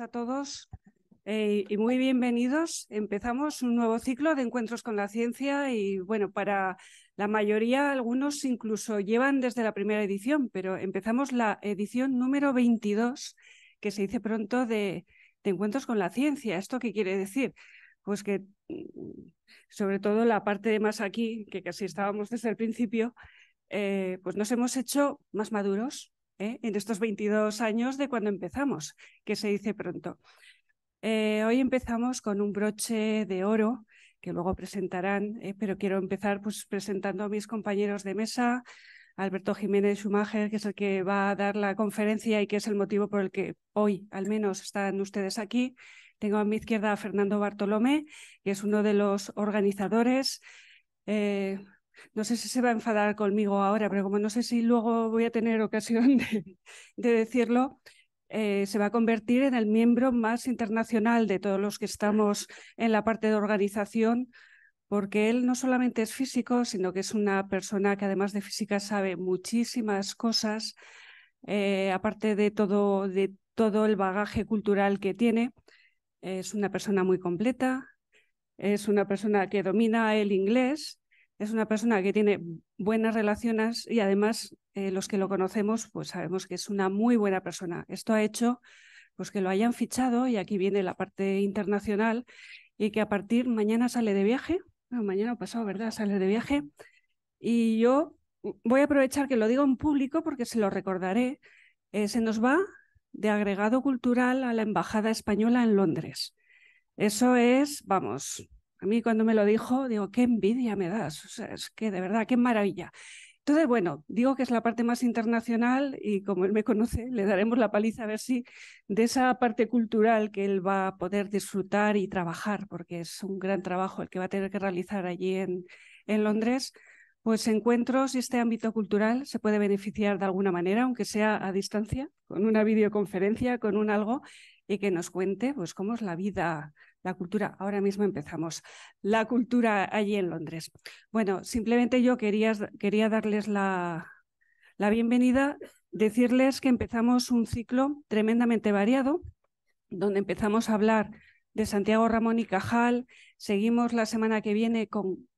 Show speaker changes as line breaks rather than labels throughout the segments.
a todos eh, y muy bienvenidos. Empezamos un nuevo ciclo de encuentros con la ciencia y bueno, para la mayoría, algunos incluso llevan desde la primera edición, pero empezamos la edición número 22, que se dice pronto, de, encuentros con la ciencia. ¿Esto qué quiere decir? Pues que mm, sobre todo la parte de más aquí, que casi estábamos desde el principio, eh, pues nos hemos hecho más maduros, ¿eh? en estos 22 años de cuando empezamos, que se dice pronto. Eh, hoy empezamos con un broche de oro que luego presentarán, ¿eh? pero quiero empezar pues, presentando a mis compañeros de mesa, Alberto Jiménez Schumacher, que es el que va a dar la conferencia y que es el motivo por el que hoy al menos están ustedes aquí. Tengo a mi izquierda a Fernando Bartolomé, que es uno de los organizadores, no sé si se va a enfadar conmigo ahora, pero como no sé si luego voy a tener ocasión de, decirlo, eh, se va a convertir en el miembro más internacional de todos los que estamos en la parte de organización, porque él no solamente es físico, sino que es una persona que además de física sabe muchísimas cosas, eh, aparte de todo, de todo el bagaje cultural que tiene. Es una persona muy completa, es una persona que domina el inglés es una persona que tiene buenas relaciones y además eh, los que lo conocemos pues sabemos que es una muy buena persona. Esto ha hecho pues que lo hayan fichado y aquí viene la parte internacional y que a partir mañana sale de viaje, mañana pasado, ¿verdad? Sale de viaje y yo voy a aprovechar que lo digo en público porque se lo recordaré. Eh, se nos va de agregado cultural a la Embajada Española en Londres. Eso es, vamos, a mí cuando me lo dijo, digo, qué envidia me das, es que de verdad, qué maravilla. Entonces, bueno, digo que es la parte más internacional y como él me conoce, le daremos la paliza a ver si de esa parte cultural que él va a poder disfrutar y trabajar, porque es un gran trabajo el que va a tener que realizar allí en, Londres, pues encuentros y este ámbito cultural se puede beneficiar de alguna manera, aunque sea a distancia, con una videoconferencia, con un algo, y que nos cuente pues cómo es la vida la cultura, ahora mismo empezamos, la cultura allí en Londres. Bueno, simplemente yo quería, quería darles la, la bienvenida, decirles que empezamos un ciclo tremendamente variado, donde empezamos a hablar de Santiago Ramón y Cajal, seguimos la semana que viene con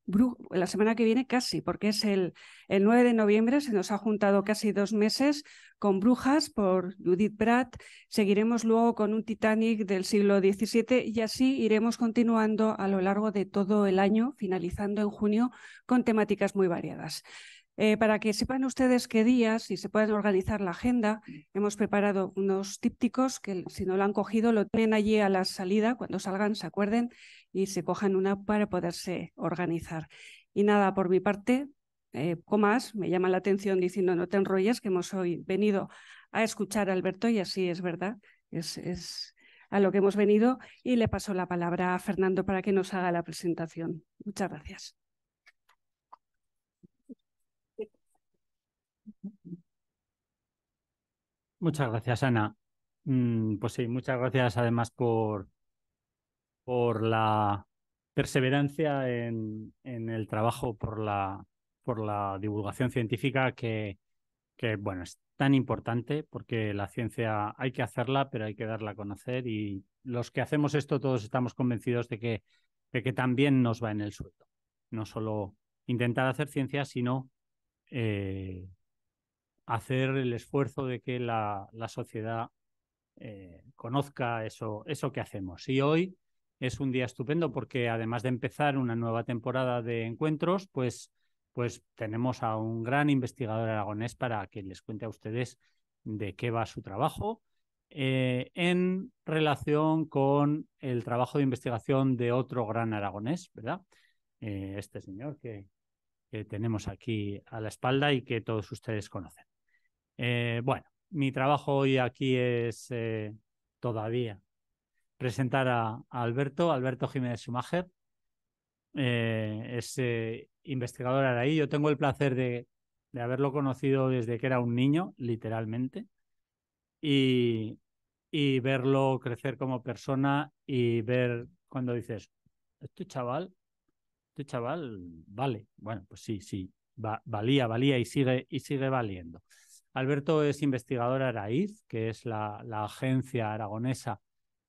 la semana que viene casi, porque es el, el 9 de noviembre, se nos ha juntado casi dos meses con Brujas por Judith Pratt, seguiremos luego con un Titanic del siglo XVII y así iremos continuando a lo largo de todo el año, finalizando en junio con temáticas muy variadas. Eh, para que sepan ustedes qué días y se puedan organizar la agenda, hemos preparado unos típticos que si no lo han cogido lo tienen allí a la salida, cuando salgan se acuerden, y se cojan una para poderse organizar. Y nada, por mi parte, eh, comas, me llama la atención diciendo no te enrolles, que hemos hoy venido a escuchar a Alberto y así es verdad, es, es a lo que hemos venido y le paso la palabra a Fernando para que nos haga la presentación. Muchas gracias.
Muchas gracias, Ana. Mm, pues sí, muchas gracias además por, por la perseverancia en, el trabajo por la, divulgación científica que, que, bueno, es tan importante porque la ciencia hay que hacerla, pero hay que darla a conocer y los que hacemos esto todos estamos convencidos de que, de que también nos va en el sueldo. No solo intentar hacer ciencia, sino eh, hacer el esfuerzo de que la, sociedad eh, conozca eso, eso que hacemos. Y hoy es un día estupendo porque además de empezar una nueva temporada de encuentros, pues, pues tenemos a un gran investigador aragonés para que les cuente a ustedes de qué va su trabajo eh, en relación con el trabajo de investigación de otro gran aragonés, ¿verdad? Eh, este señor que, tenemos aquí a la espalda y que todos ustedes conocen. Eh, bueno, mi trabajo hoy aquí es todavía presentar a, Alberto, Alberto Jiménez Sumager, eh, es eh, investigador araí. Yo tengo el placer de, haberlo conocido desde que era un niño, literalmente, y, verlo crecer como persona y ver cuando dices, este chaval, este chaval vale. Bueno, pues sí, sí, valía, valía y sigue, y sigue valiendo. Alberto es investigador Araíz, que es la, la agencia aragonesa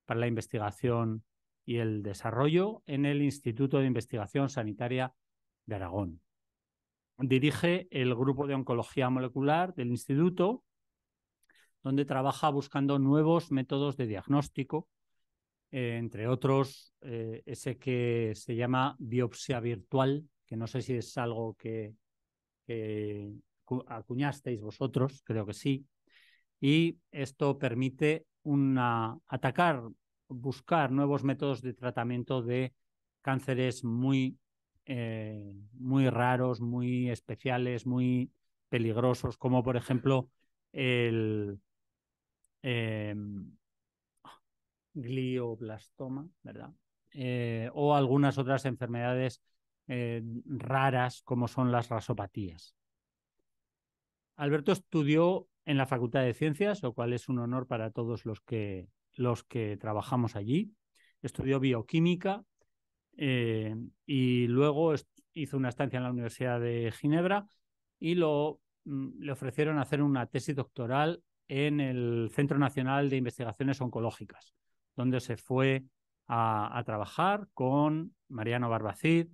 para la investigación y el desarrollo en el Instituto de Investigación Sanitaria de Aragón. Dirige el grupo de oncología molecular del instituto, donde trabaja buscando nuevos métodos de diagnóstico, eh, entre otros eh, ese que se llama biopsia virtual, que no sé si es algo que acuñasteis vosotros, creo que sí, y esto permite una, atacar, buscar nuevos métodos de tratamiento de cánceres muy, eh, muy raros, muy especiales, muy peligrosos, como por ejemplo el em, glioblastoma, ¿verdad? Eh, o algunas otras enfermedades eh, raras como son las rasopatías. Alberto estudió en la Facultad de Ciencias, lo cual es un honor para todos los que, los que trabajamos allí. Estudió bioquímica eh, y luego hizo una estancia en la Universidad de Ginebra y lo, mm, le ofrecieron hacer una tesis doctoral en el Centro Nacional de Investigaciones Oncológicas, donde se fue a, trabajar con Mariano Barbacid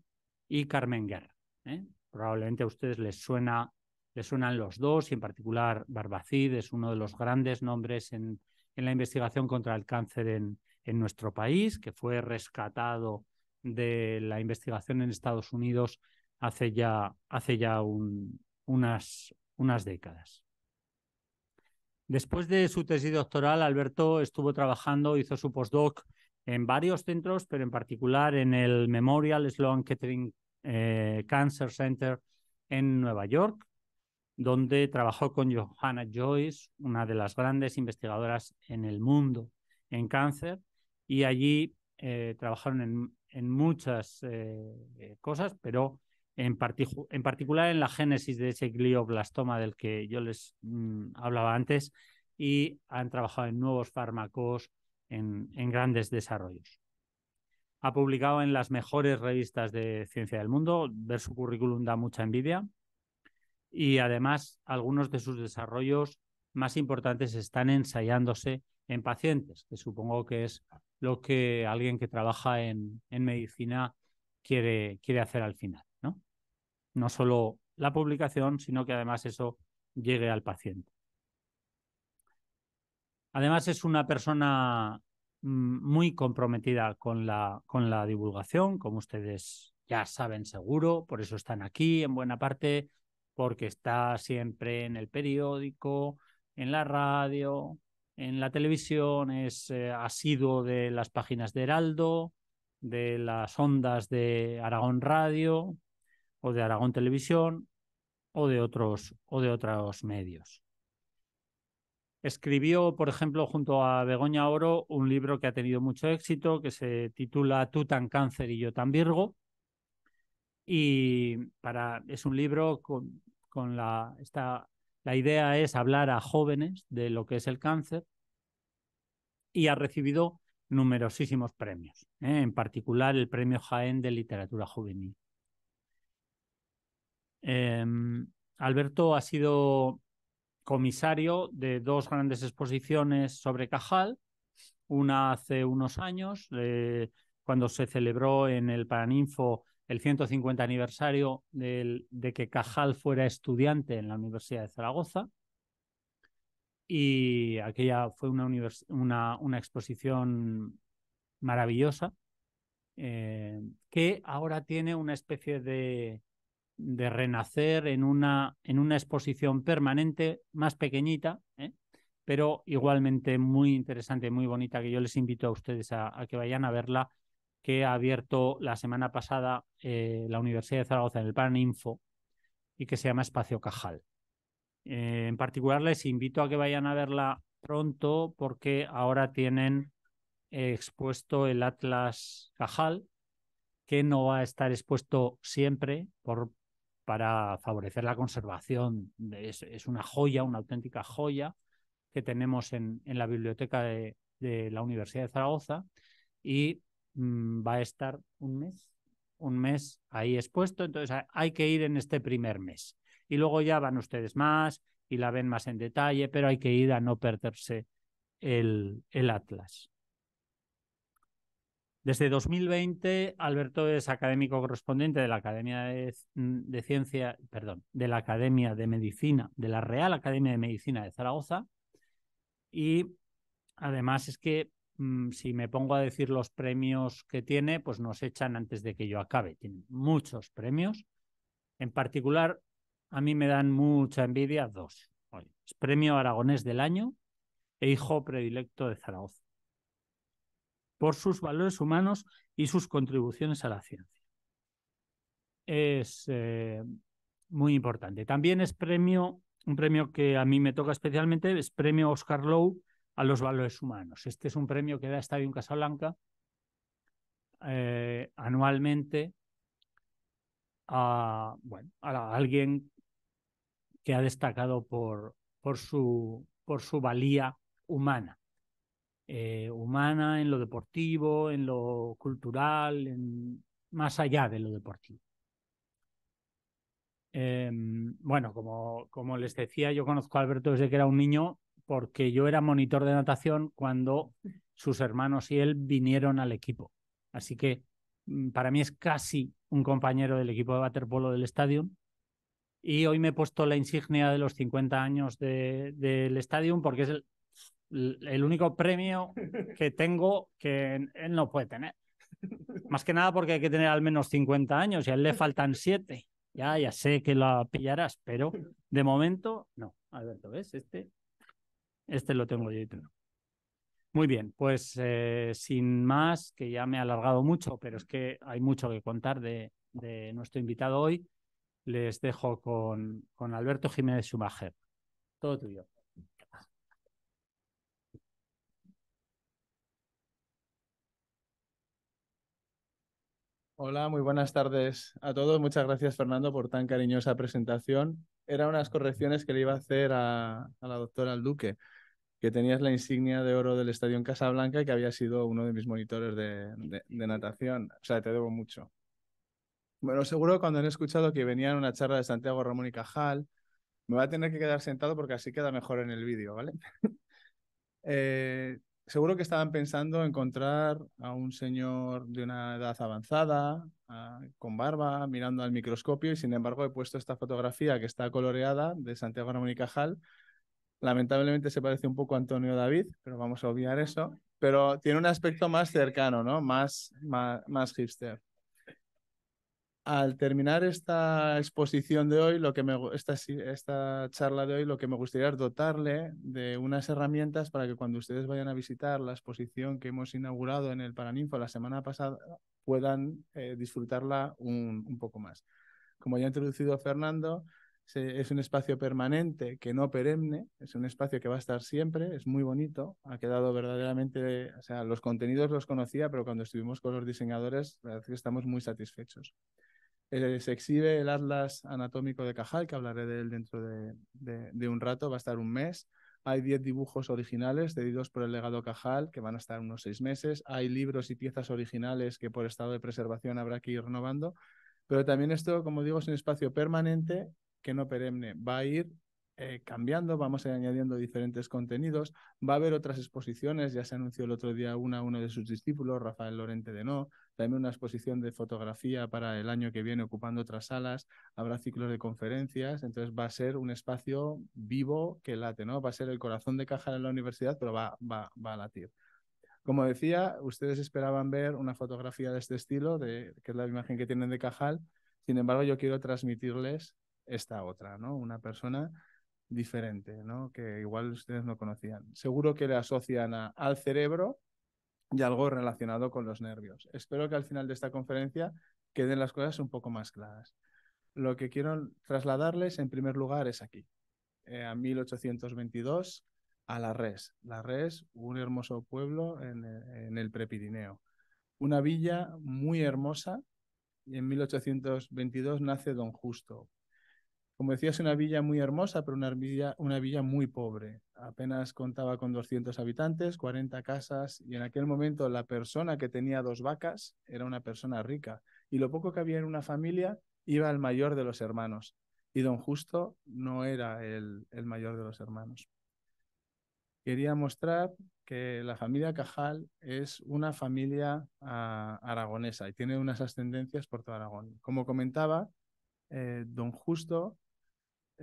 y Carmen Guerra. ¿eh? Probablemente a ustedes les suena le suenan los dos y en particular Barbacid es uno de los grandes nombres en, la investigación contra el cáncer en, nuestro país, que fue rescatado de la investigación en Estados Unidos hace ya, unas, décadas. Después de su tesis doctoral, Alberto estuvo trabajando, hizo su postdoc en varios centros, pero en particular en el Memorial Sloan Kettering eh, Cancer Center en Nueva York, donde trabajó con Johanna Joyce, una de las grandes investigadoras en el mundo en cáncer, y allí eh, trabajaron en, muchas eh, cosas, pero en, particular en la génesis de ese glioblastoma del que yo les mm, hablaba antes, y han trabajado en nuevos fármacos, en grandes desarrollos. Ha publicado en las mejores revistas de ciencia del mundo, ver su currículum da mucha envidia, y además algunos de sus desarrollos más importantes están ensayándose en pacientes, que supongo que es lo que alguien que trabaja en, medicina quiere, quiere hacer al final, ¿no? solo la publicación, sino que además eso llegue al paciente. Además es una persona mm, muy comprometida con la divulgación, como ustedes ya saben seguro, por eso están aquí en buena parte, porque está siempre en el periódico, en la radio, en la televisión, es eh, asiduo de las páginas de Heraldo, de las ondas de Aragón Radio o de Aragón Televisión o de otros, o de otros medios. Escribió, por ejemplo, junto a Begoña Oro, un libro que ha tenido mucho éxito, que se titula Tú tan cáncer y yo tan virgo, y para, es un libro con, la, esta, la idea es hablar a jóvenes de lo que es el cáncer y ha recibido numerosísimos premios, ¿eh? en particular el Premio Jaén de Literatura Juvenil. Em, Alberto ha sido comisario de dos grandes exposiciones sobre Cajal, una hace unos años, eh, cuando se celebró en el Paraninfo el 150 aniversario de que Cajal fuera estudiante en la Universidad de Zaragoza. Y aquella fue una, una, exposición maravillosa eh, que ahora tiene una especie de, de renacer en una, en una, exposición permanente más pequeñita, ¿eh? pero igualmente muy interesante, muy bonita, que yo les invito a ustedes a que vayan a verla que ha abierto la semana pasada eh, la Universidad de Zaragoza en el Paninfo y que se llama Espacio Cajal. Eh, en particular les invito a que vayan a verla pronto porque ahora tienen expuesto el Atlas Cajal, que no va a estar expuesto siempre por, para favorecer la conservación. Es, una joya, una auténtica joya que tenemos en, la biblioteca de, de la Universidad de Zaragoza y Mm, va a estar un mes, un mes ahí expuesto, entonces hay que ir en este primer mes. Y luego ya van ustedes más y la ven más en detalle, pero hay que ir a no perderse el, atlas. Desde 2020, Alberto es académico correspondiente de la Academia de, de, Ciencia, perdón, de la Academia de Medicina, de la Real Academia de Medicina de Zaragoza. Y además es que Mm, si me pongo a decir los premios que tiene, pues nos echan antes de que yo acabe. Tiene muchos premios. En particular, a mí me dan mucha envidia dos. es premio Aragonés del Año e hijo predilecto de Zaragoza por sus valores humanos y sus contribuciones a la ciencia. Es eh, muy importante. También es premio, un premio que a mí me toca especialmente, es premio Oscar Lowe a los valores humanos. Este es un premio que da Estadio Casablanca eh, anualmente a, bueno, a alguien que ha destacado por, por, su, por su valía humana. Eh, humana en lo deportivo, en lo cultural, en, más allá de lo deportivo. Em, bueno, como, como les decía, yo conozco a Alberto desde que era un niño porque yo era monitor de natación cuando sus hermanos y él vinieron al equipo. Así que mm, para mí es casi un compañero del equipo de waterpolo del estadio. Y hoy me he puesto la insignia de los 50 años del estadio porque es el, único premio que tengo que él no puede tener. Más que nada porque hay que tener al menos 50 años y a él le faltan 7. Ya, ya sé que la pillarás, pero de momento no. Alberto, ¿ves? Este este lo tengo yo Muy bien, pues eh, sin más, que ya me he alargado mucho, pero es que hay mucho que contar de, nuestro invitado hoy. Les dejo con, con Alberto Jiménez Schumacher.
Todo tuyo. Hola, muy buenas tardes a todos. Muchas gracias, Fernando, por tan cariñosa presentación. eran unas correcciones que le iba a hacer a, a la doctora Duque que tenías la insignia de oro del estadio en Casablanca y que había sido uno de mis monitores de, natación. O sea, te debo mucho. Bueno, seguro cuando han escuchado que venían una charla de Santiago Ramón y Cajal, me va a tener que quedar sentado porque así queda mejor en el vídeo, ¿vale? Eh, seguro que estaban pensando encontrar a un señor de una edad avanzada, ah, con barba, mirando al microscopio, y sin embargo he puesto esta fotografía que está coloreada de Santiago Ramón y Cajal Lamentablemente se parece un poco a Antonio David, pero vamos a obviar eso. Pero tiene un aspecto más cercano, ¿no? Más, más, hipster. Al terminar esta exposición de hoy, lo que me, esta, esta charla de hoy, lo que me gustaría es dotarle de unas herramientas para que cuando ustedes vayan a visitar la exposición que hemos inaugurado en el Paraninfo la semana pasada, puedan eh, disfrutarla un poco más. Como ya ha introducido Fernando, es un espacio permanente que no perenne, es un espacio que va a estar siempre, es muy bonito, ha quedado verdaderamente, o sea, los contenidos los conocía, pero cuando estuvimos con los diseñadores, la verdad es que estamos muy satisfechos. Eh, se exhibe el Atlas Anatómico de Cajal, que hablaré de él dentro de, un rato, va a estar un mes. Hay 10 dibujos originales cedidos por el legado Cajal, que van a estar unos seis meses. Hay libros y piezas originales que por estado de preservación habrá que ir renovando. Pero también esto, como digo, es un espacio permanente que no perenne, va a ir eh, cambiando, vamos a ir añadiendo diferentes contenidos, va a haber otras exposiciones, ya se anunció el otro día una uno de sus discípulos, Rafael Lorente de No, también una exposición de fotografía para el año que viene ocupando otras salas, habrá ciclos de conferencias, entonces va a ser un espacio vivo que late, ¿no? Va a ser el corazón de Cajal en la universidad, pero va, va a latir. Como decía, ustedes esperaban ver una fotografía de este estilo, de, que es la imagen que tienen de Cajal. Sin embargo, yo quiero transmitirles esta otra, ¿no? Una persona diferente, Que igual ustedes no conocían. Seguro que le asocian al cerebro y algo relacionado con los nervios. Espero que al final de esta conferencia queden las cosas un poco más claras. Lo que quiero trasladarles en primer lugar es aquí, eh, a 1822, a La Res. La Res, un hermoso pueblo en, en el Prepirineo. Una villa muy hermosa y en 1822 nace Don Justo, como decía, una villa muy hermosa, pero una villa, una villa muy pobre. Apenas contaba con 200 habitantes, 40 casas, y en aquel momento la persona que tenía dos vacas era una persona rica, y lo poco que había en una familia iba al mayor de los hermanos, y don Justo no era el, mayor de los hermanos. Quería mostrar que la familia Cajal es una familia ah, aragonesa y tiene unas ascendencias por todo Aragón. Como comentaba, eh, don Justo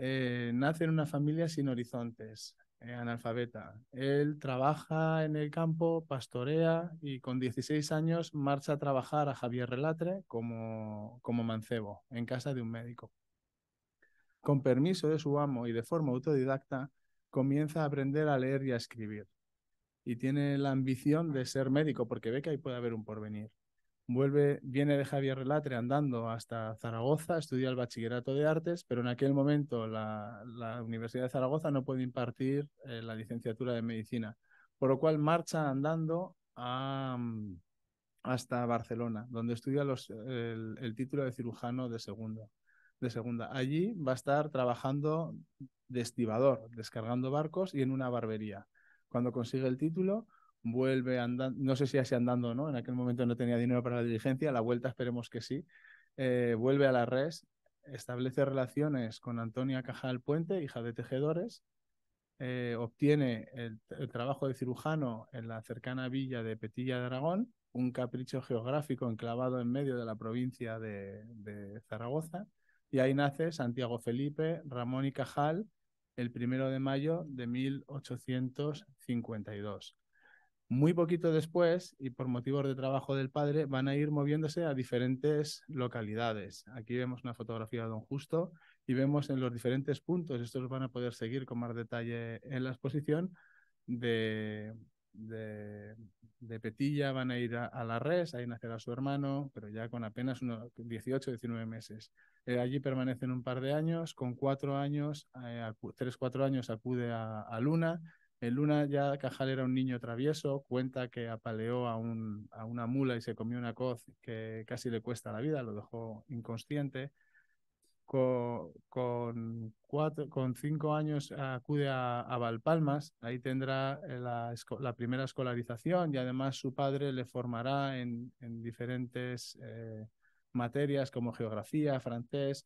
eh, nace en una familia sin horizontes, eh, analfabeta. Él trabaja en el campo, pastorea y con 16 años marcha a trabajar a Javier Relatre como mancebo en casa de un médico. Con permiso de su amo y de forma autodidacta, comienza a aprender a leer y a escribir. Y tiene la ambición de ser médico porque ve que ahí puede haber un porvenir. Vuelve, viene de Javier Relatre andando hasta Zaragoza, estudia el bachillerato de artes, pero en aquel momento la, Universidad de Zaragoza no puede impartir eh, la licenciatura de medicina, por lo cual marcha andando mm, hasta Barcelona, donde estudia el, título de cirujano de, segundo, de segunda. Allí va a estar trabajando de estibador, descargando barcos y en una barbería. Cuando consigue el título, vuelve andando, no sé si así andando o no, en aquel momento no tenía dinero para la diligencia, la vuelta esperemos que sí, eh, vuelve a la res, establece relaciones con Antonia Cajal Puente, hija de tejedores, eh, obtiene el, trabajo de cirujano en la cercana villa de Petilla de Aragón, un capricho geográfico enclavado en medio de la provincia de, de Zaragoza, y ahí nace Santiago Felipe, Ramón y Cajal, el primero de mayo de 1852 muy poquito después, y por motivos de trabajo del padre, van a ir moviéndose a diferentes localidades. Aquí vemos una fotografía de Don Justo y vemos en los diferentes puntos, estos van a poder seguir con más detalle en la exposición, de, de, Petilla van a ir a, la res, ahí nacerá su hermano, pero ya con apenas unos 18, 19 meses. Eh, allí permanecen un par de años, con cuatro años, eh, tres, cuatro años acude a Luna, en Luna ya Cajal era un niño travieso, cuenta que apaleó a, una mula y se comió una coz que casi le cuesta la vida, lo dejó inconsciente. Con, cinco años acude a, a Valpalmas, ahí tendrá eh, la, primera escolarización y además su padre le formará en, diferentes eh, materias como geografía, francés,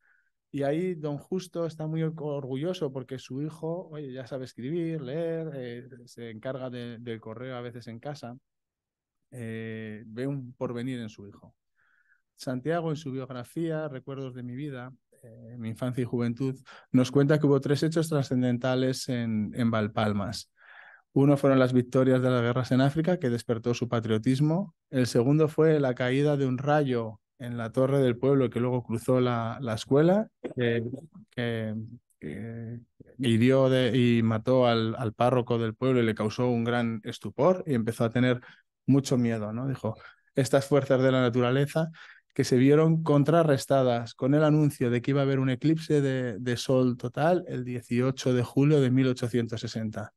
y ahí don Justo está muy orgulloso porque su hijo, ya sabe escribir, leer, eh, se encarga de, del correo a veces en casa, eh, ve un porvenir en su hijo. Santiago, en su biografía, Recuerdos de mi vida, eh, mi infancia y juventud, nos cuenta que hubo tres hechos trascendentales en, en Valpalmas. Uno fueron las victorias de las guerras en África, que despertó su patriotismo. El segundo fue la caída de un rayo en la Torre del Pueblo que luego cruzó la, escuela, hirió y mató al, párroco del pueblo y le causó un gran estupor y empezó a tener mucho miedo, ¿no? Dijo, estas fuerzas de la naturaleza que se vieron contrarrestadas con el anuncio de que iba a haber un eclipse de, de sol total el 18 de julio de 1860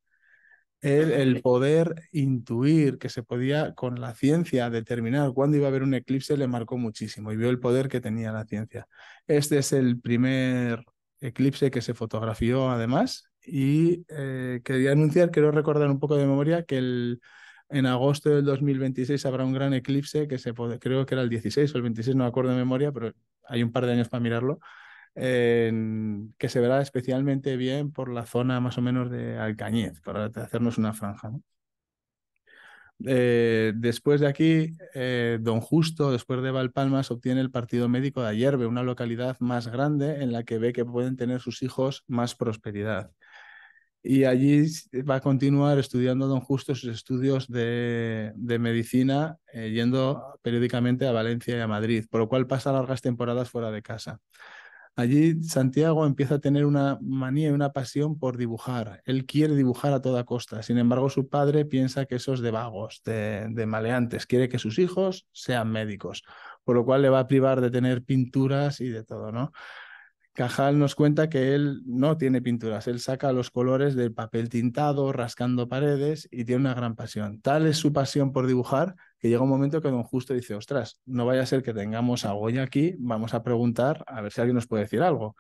el, poder intuir que se podía con la ciencia determinar cuándo iba a haber un eclipse le marcó muchísimo y vio el poder que tenía la ciencia. Este es el primer eclipse que se fotografió además y eh, quería anunciar, quiero recordar un poco de memoria que el, en agosto del 2026 habrá un gran eclipse que se creo que era el 16 o el 26, no me acuerdo de memoria, pero hay un par de años para mirarlo, en, que se verá especialmente bien por la zona más o menos de Alcañiz, para hacernos una franja. Eh, después de aquí, eh, Don Justo, después de Valpalmas, obtiene el partido médico de Ayerbe, una localidad más grande en la que ve que pueden tener sus hijos más prosperidad. Y allí va a continuar estudiando Don Justo sus estudios de, de medicina, eh, yendo periódicamente a Valencia y a Madrid, por lo cual pasa largas temporadas fuera de casa. Allí Santiago empieza a tener una manía y una pasión por dibujar. Él quiere dibujar a toda costa. Sin embargo, su padre piensa que eso es de vagos, de, de maleantes. Quiere que sus hijos sean médicos, por lo cual le va a privar de tener pinturas y de todo, ¿no? Cajal nos cuenta que él no tiene pinturas, él saca los colores del papel tintado, rascando paredes y tiene una gran pasión. Tal es su pasión por dibujar que llega un momento que don Justo dice, ostras, no vaya a ser que tengamos a Goya aquí, vamos a preguntar a ver si alguien nos puede decir algo.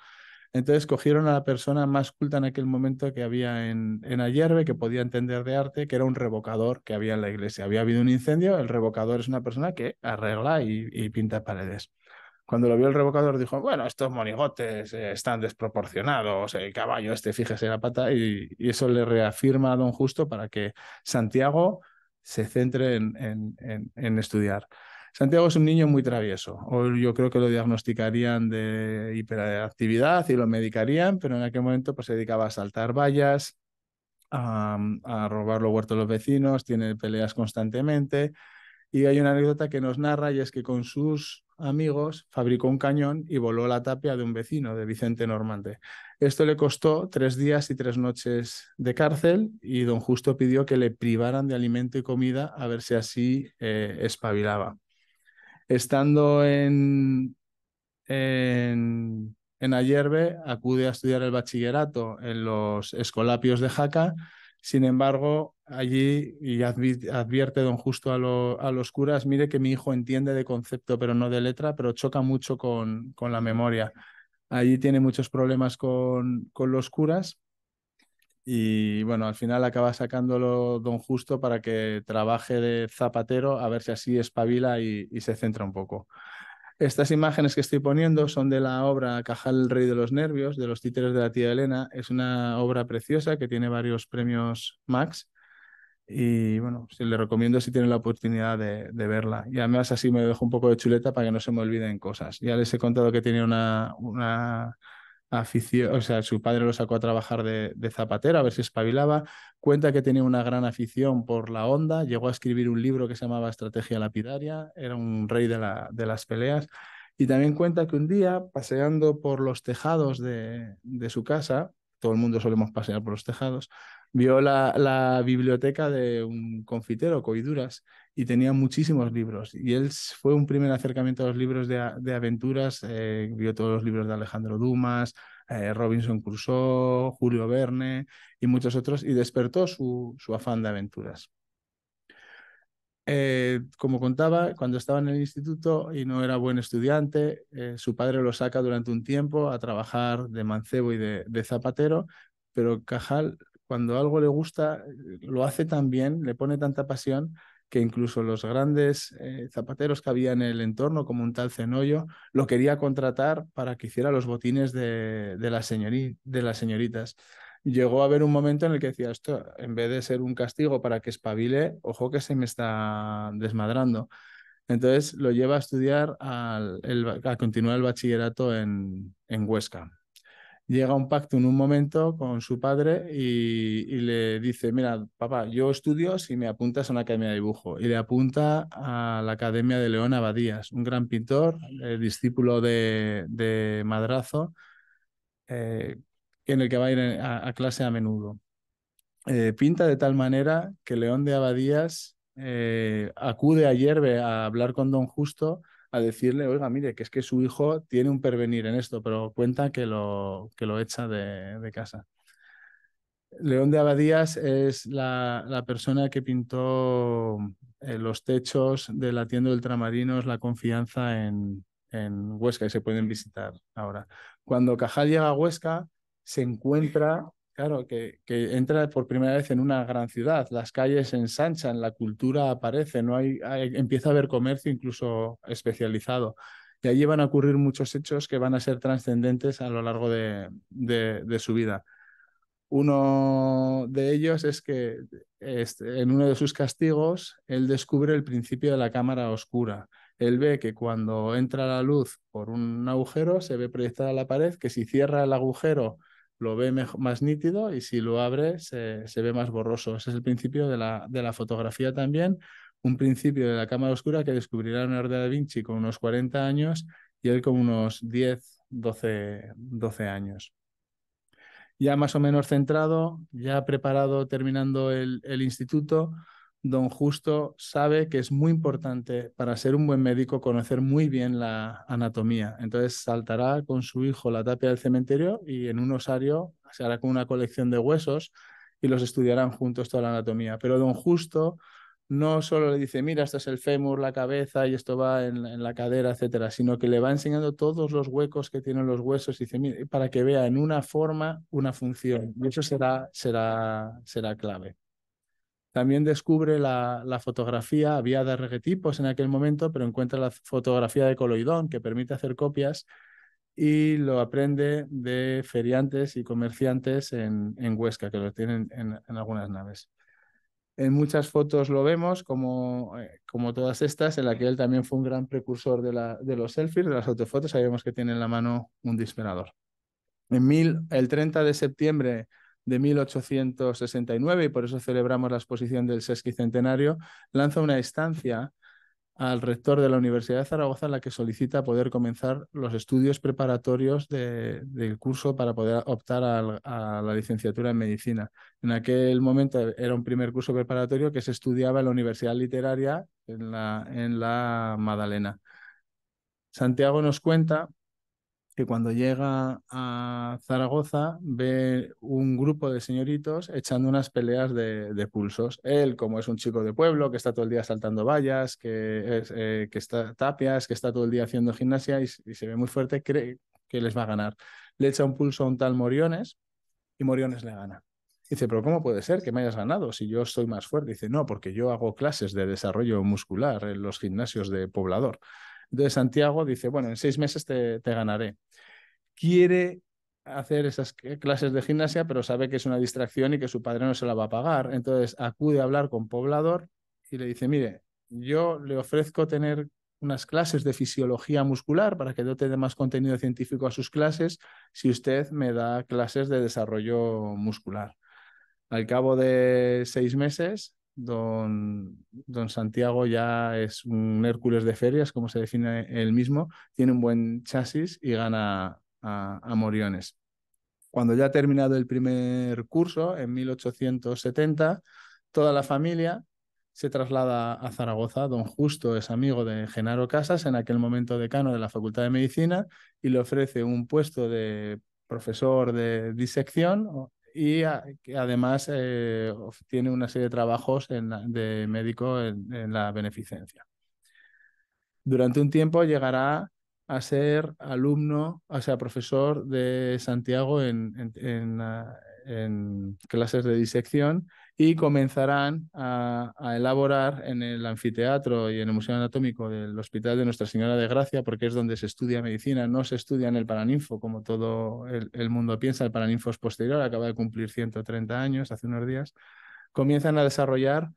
Entonces cogieron a la persona más culta en aquel momento que había en, en Ayerbe, que podía entender de arte, que era un revocador que había en la iglesia. Había habido un incendio, el revocador es una persona que arregla y pinta paredes. Cuando lo vio el revocador dijo, bueno, estos monigotes eh, están desproporcionados, el caballo este, fíjese la pata, y, eso le reafirma a don Justo para que Santiago se centre en, en, en, estudiar. Santiago es un niño muy travieso. Hoy yo creo que lo diagnosticarían de hiperactividad y lo medicarían, pero en aquel momento pues, se dedicaba a saltar vallas, a, a robar los huertos de los vecinos, tiene peleas constantemente. Y hay una anécdota que nos narra y es que con sus amigos fabricó un cañón y voló la tapia de un vecino, de Vicente Normante. Esto le costó tres días y tres noches de cárcel y don Justo pidió que le privaran de alimento y comida a ver si así eh, espabilaba. Estando en, en, en Ayerbe, acude a estudiar el bachillerato en los Escolapios de Jaca sin embargo, allí, y advierte don justo a, los curas, mire que mi hijo entiende de concepto, pero no de letra, pero choca mucho con, la memoria. Allí tiene muchos problemas con, los curas y bueno, al final acaba sacándolo don Justo para que trabaje de zapatero, a ver si así espabila y se centra un poco. Estas imágenes que estoy poniendo son de la obra Cajal, el rey de los nervios, de los títeres de la tía Elena. Es una obra preciosa que tiene varios premios Max. Y bueno, le recomiendo si tienen la oportunidad de, verla. Y además así me dejo un poco de chuleta para que no se me olviden cosas. Ya les he contado que tiene una, una afición, o sea, su padre lo sacó a trabajar de, zapatero a ver si espabilaba, cuenta que tenía una gran afición por la onda, llegó a escribir un libro que se llamaba Estrategia Lapidaria, era un rey de, las peleas, y también cuenta que un día, paseando por los tejados de, su casa, todo el mundo solemos pasear por los tejados, vio la, la biblioteca de un confitero, Coiduras, y tenía muchísimos libros. Y él fue un primer acercamiento a los libros de, aventuras, eh, vio todos los libros de Alejandro Dumas, eh, Robinson Crusoe, Julio Verne y muchos otros, y despertó su, afán de aventuras. Eh, como contaba, cuando estaba en el instituto y no era buen estudiante, su padre lo saca durante un tiempo a trabajar de mancebo y de, de zapatero, pero Cajal, cuando algo le gusta, lo hace tan bien, le pone tanta pasión que incluso los grandes eh, zapateros que había en el entorno, como un tal Cenoyo, lo quería contratar para que hiciera los botines de, de, las, de las señoritas. Llegó a haber un momento en el que decía, esto, en vez de ser un castigo para que espabile, ojo que se me está desmadrando. Entonces lo lleva a estudiar, al, a continuar el bachillerato en, en Huesca llega a un pacto en un momento con su padre y, le dice, mira, papá, yo estudio si me apuntas a una academia de dibujo. Y le apunta a la Academia de León Abadías, un gran pintor, eh, discípulo de, de Madrazo, eh, en el que va a ir a, clase a menudo. Eh, pinta de tal manera que León de Abadías acude a Hierve a hablar con don Justo a decirle, oiga, mire, que es que su hijo tiene un pervenir en esto, pero cuenta que lo, que lo echa de, casa. León de Abadías es la, persona que pintó eh, los techos de la tienda de ultramarinos La Confianza en, en Huesca, y se pueden visitar ahora. Cuando Cajal llega a Huesca, se encuentra Claro, que, que, entra por primera vez en una gran ciudad, las calles se ensanchan, la cultura aparece, no hay, empieza a haber comercio incluso especializado. Y allí van a ocurrir muchos hechos que van a ser trascendentes a lo largo de, su vida. Uno de ellos es que en uno de sus castigos él descubre el principio de la cámara oscura. Él ve que cuando entra la luz por un agujero se ve proyectada la pared, que si cierra el agujero lo ve más nítido y si lo abre se, ve más borroso. Ese es el principio de la, de la fotografía también, un principio de la cámara oscura que descubrirá Leonardo da Vinci con unos 40 años y él con unos 10, 12, años. Ya más o menos centrado, ya preparado, terminando el instituto, don Justo sabe que es muy importante para ser un buen médico conocer muy bien la anatomía. Entonces saltará con su hijo la tapia del cementerio y en un osario se hará con una colección de huesos y los estudiarán juntos toda la anatomía. Pero don Justo no solo le dice, mira, esto es el fémur, la cabeza y esto va en, la cadera, etcétera, sino que le va enseñando todos los huecos que tienen los huesos y para que vea en una forma una función. Y eso será, será, será clave. También descubre la, la fotografía, había de reguetipos en aquel momento, pero encuentra la fotografía de coloidón que permite hacer copias y lo aprende de feriantes y comerciantes en, en Huesca, que lo tienen en, algunas naves. En muchas fotos lo vemos, como, eh, como todas estas, en la que él también fue un gran precursor de, la, de los selfies, de las autofotos, sabemos que tiene en la mano un disparador. En el 30 de septiembre de 1869, y por eso celebramos la exposición del sesquicentenario, lanza una instancia al rector de la Universidad de Zaragoza en la que solicita poder comenzar los estudios preparatorios del curso para poder optar a, la licenciatura en medicina. En aquel momento era un primer curso preparatorio que se estudiaba en la Universidad Literaria en la, en la Madalena. Santiago nos cuenta que cuando llega a Zaragoza ve un grupo de señoritos echando unas peleas de, pulsos. Él, como es un chico de pueblo, que está todo el día saltando vallas, que, eh, está tapias, que está todo el día haciendo gimnasia y, y, se ve muy fuerte, cree que les va a ganar. Le echa un pulso a un tal Moriones y Moriones le gana. Dice, pero ¿cómo puede ser que me hayas ganado si yo soy más fuerte? Dice, no, porque yo hago clases de desarrollo muscular en los gimnasios de poblador. Entonces Santiago dice, bueno, en seis meses te, ganaré. Quiere hacer esas clases de gimnasia, pero sabe que es una distracción y que su padre no se la va a pagar. Entonces acude a hablar con Poblador y le dice, mire, yo le ofrezco tener unas clases de fisiología muscular para que te dé más contenido científico a sus clases si usted me da clases de desarrollo muscular. Al cabo de seis meses, Don, don, Santiago ya es un Hércules de ferias, como se define él mismo, tiene un buen chasis y gana a, a Moriones. Cuando ya ha terminado el primer curso, en 1870, toda la familia se traslada a Zaragoza. Don Justo es amigo de Genaro Casas, en aquel momento decano de la Facultad de Medicina, y le ofrece un puesto de profesor de disección y que además eh, tiene una serie de trabajos de médico en, la beneficencia. Durante un tiempo llegará a ser alumno, o sea, profesor de Santiago en, en, en ah, clases de disección y comenzarán a, elaborar en el anfiteatro y en el Museo Anatómico del Hospital de Nuestra Señora de Gracia, porque es donde se estudia medicina, no se estudia en el Paraninfo, como todo el, mundo piensa, el Paraninfo es posterior, acaba de cumplir 130 años hace unos días, comienzan a desarrollar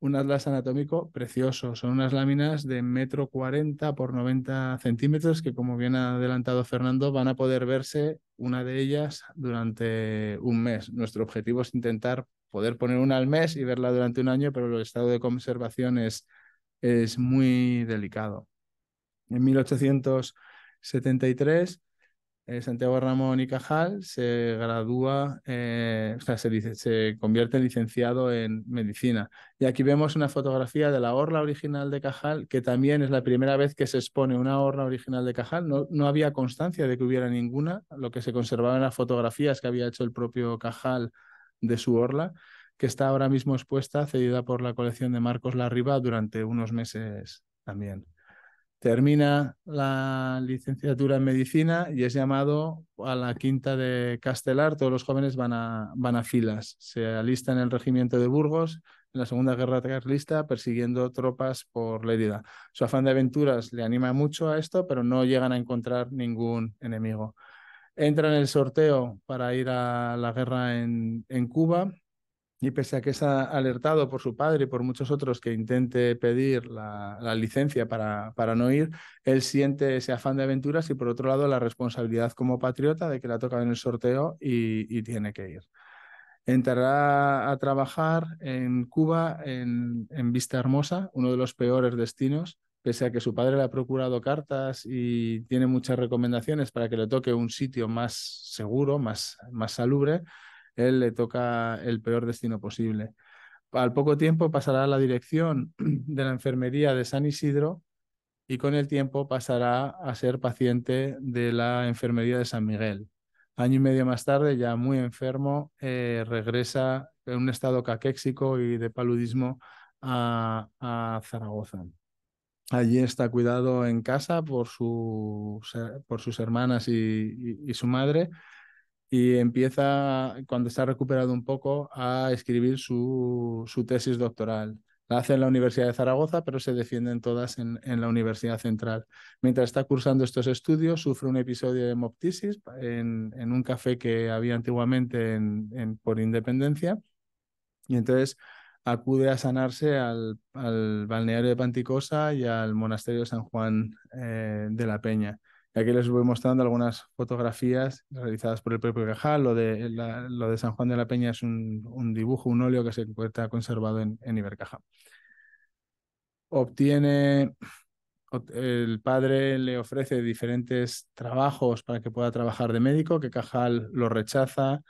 un atlas anatómico precioso. Son unas láminas de metro 40 por 90 centímetros que, como bien ha adelantado Fernando, van a poder verse una de ellas durante un mes. Nuestro objetivo es intentar poder poner una al mes y verla durante un año, pero el estado de conservación es, es muy delicado. En 1873, eh, Santiago Ramón y Cajal se gradúa, eh, o sea, se, se convierte en licenciado en medicina. Y aquí vemos una fotografía de la orla original de Cajal, que también es la primera vez que se expone una orla original de Cajal. No, no había constancia de que hubiera ninguna. Lo que se conservaba en las fotografías que había hecho el propio Cajal de su orla, que está ahora mismo expuesta, cedida por la colección de Marcos Larriba durante unos meses también. Termina la licenciatura en medicina y es llamado a la quinta de Castelar. Todos los jóvenes van a, van a filas. Se alista en el regimiento de Burgos en la Segunda Guerra Carlista persiguiendo tropas por herida. Su afán de aventuras le anima mucho a esto, pero no llegan a encontrar ningún enemigo entra en el sorteo para ir a la guerra en, Cuba y pese a que está alertado por su padre y por muchos otros que intente pedir la, licencia para, para, no ir, él siente ese afán de aventuras y por otro lado la responsabilidad como patriota de que le ha tocado en el sorteo y, tiene que ir. Entrará a trabajar en Cuba, en, en Vista Hermosa, uno de los peores destinos, pese a que su padre le ha procurado cartas y tiene muchas recomendaciones para que le toque un sitio más seguro, más, más salubre, él le toca el peor destino posible. Al poco tiempo pasará a la dirección de la enfermería de San Isidro y con el tiempo pasará a ser paciente de la enfermería de San Miguel. Año y medio más tarde, ya muy enfermo, eh, regresa en un estado caquéxico y de paludismo a Zaragoza. Allí está cuidado en casa por, su, por sus hermanas y, su madre y empieza, cuando está recuperado un poco, a escribir su, su, tesis doctoral. La hace en la Universidad de Zaragoza, pero se defienden todas en, la Universidad Central. Mientras está cursando estos estudios, sufre un episodio de hemoptisis en, en un café que había antiguamente en, por Independencia. Y entonces acude a sanarse al, balneario de Panticosa y al monasterio de San Juan eh, de la Peña. aquí les voy mostrando algunas fotografías realizadas por el propio Cajal. Lo de, lo de San Juan de la Peña es un, dibujo, un óleo que se encuentra conservado en, en Ibercaja. Obtiene, el padre le ofrece diferentes trabajos para que pueda trabajar de médico, que Cajal lo rechaza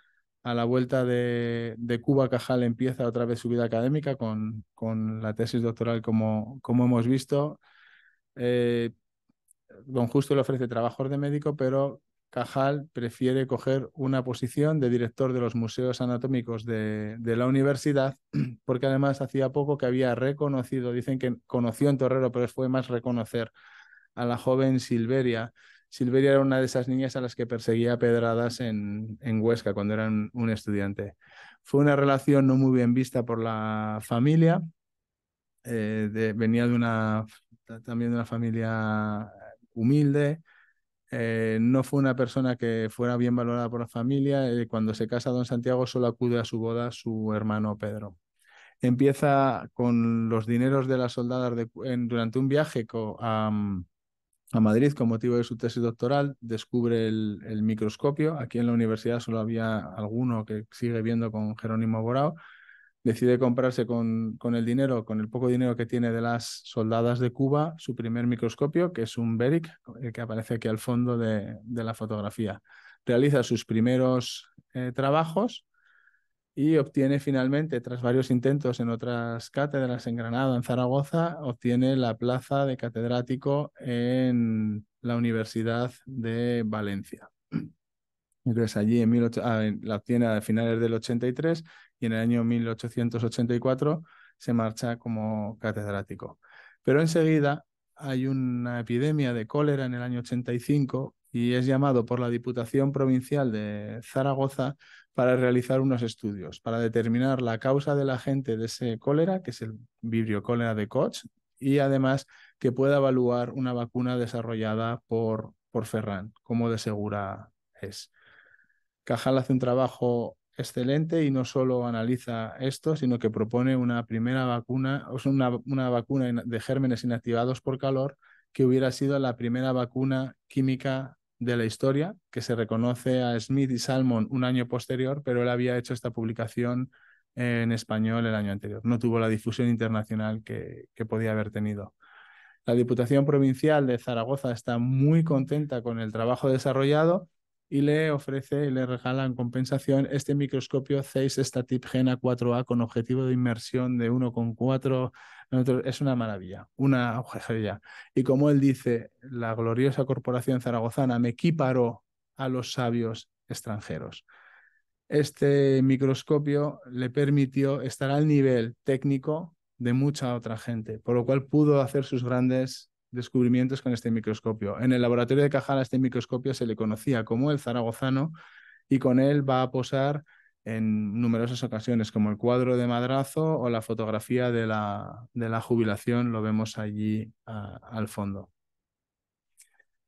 a la vuelta de, Cuba, Cajal empieza otra vez su vida académica con, con la tesis doctoral, como, como hemos visto. Eh, don Justo le ofrece trabajos de médico, pero Cajal prefiere coger una posición de director de los museos anatómicos de, de, la universidad, porque además hacía poco que había reconocido, dicen que conoció en Torrero, pero fue más reconocer a la joven Silveria, Silveria era una de esas niñas a las que perseguía pedradas en, en Huesca cuando era un estudiante. Fue una relación no muy bien vista por la familia. Eh, venía de una, también de una familia humilde. Eh, no fue una persona que fuera bien valorada por la familia. Eh, cuando se casa don Santiago solo acude a su boda su hermano Pedro. Empieza con los dineros de las soldadas durante un viaje con a Madrid con motivo de su tesis doctoral, descubre el, microscopio. Aquí en la universidad solo había alguno que sigue viendo con Jerónimo Borao. Decide comprarse con, el dinero, con el poco dinero que tiene de las soldadas de Cuba, su primer microscopio, que es un Beric, el que aparece aquí al fondo de, la fotografía. Realiza sus primeros eh, trabajos y obtiene finalmente, tras varios intentos en otras cátedras en Granada, en Zaragoza, obtiene la plaza de catedrático en la Universidad de Valencia. Entonces allí en ah, la obtiene a finales del 83 y en el año 1884 se marcha como catedrático. Pero enseguida hay una epidemia de cólera en el año 85 y es llamado por la Diputación Provincial de Zaragoza para realizar unos estudios, para determinar la causa de la gente de ese cólera, que es el vibrio cólera de Koch, y además que pueda evaluar una vacuna desarrollada por, por Ferran, como de segura es. Cajal hace un trabajo excelente y no solo analiza esto, sino que propone una primera vacuna, o una, una vacuna de gérmenes inactivados por calor, que hubiera sido la primera vacuna química de la historia, que se reconoce a Smith y Salmon un año posterior, pero él había hecho esta publicación en español el año anterior. No tuvo la difusión internacional que, podía haber tenido. La Diputación Provincial de Zaragoza está muy contenta con el trabajo desarrollado y le ofrece y le regala en compensación este microscopio Zeiss Statip Gena 4A con objetivo de inmersión de 1,4. Es una maravilla, una joya. Y como él dice, la gloriosa corporación zaragozana me equiparó a los sabios extranjeros. Este microscopio le permitió estar al nivel técnico de mucha otra gente, por lo cual pudo hacer sus grandes descubrimientos con este microscopio. En el laboratorio de Cajal a este microscopio se le conocía como el zaragozano y con él va a posar en numerosas ocasiones, como el cuadro de Madrazo o la fotografía de la, de la jubilación, lo vemos allí al fondo.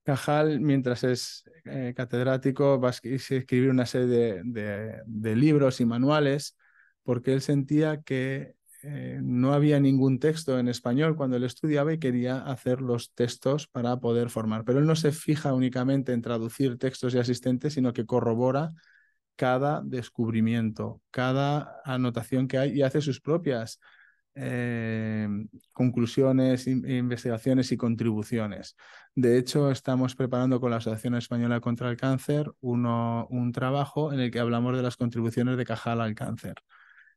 Cajal, mientras es eh, catedrático, va a escribir una serie de, de libros y manuales porque él sentía que eh, no había ningún texto en español cuando él estudiaba y quería hacer los textos para poder formar. Pero él no se fija únicamente en traducir textos y asistentes, sino que corrobora cada descubrimiento, cada anotación que hay y hace sus propias eh, conclusiones, investigaciones y contribuciones. De hecho, estamos preparando con la Asociación Española contra el Cáncer un trabajo en el que hablamos de las contribuciones de Cajal al cáncer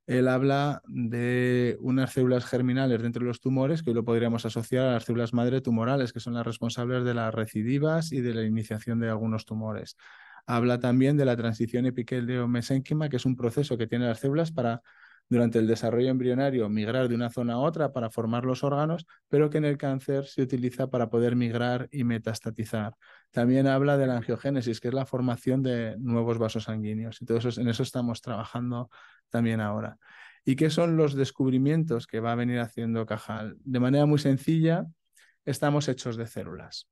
él habla de unas células germinales dentro de los tumores, que hoy lo podríamos asociar a las células madre tumorales, que son las responsables de las recidivas y de la iniciación de algunos tumores. Habla también de la transición epitelio mesénquima que es un proceso que tienen las células para, durante el desarrollo embrionario, migrar de una zona a otra para formar los órganos, pero que en el cáncer se utiliza para poder migrar y metastatizar. También habla de la angiogénesis, que es la formación de nuevos vasos sanguíneos. Y todo en eso estamos trabajando también ahora. ¿Y qué son los descubrimientos que va a venir haciendo Cajal? De manera muy sencilla, estamos hechos de células,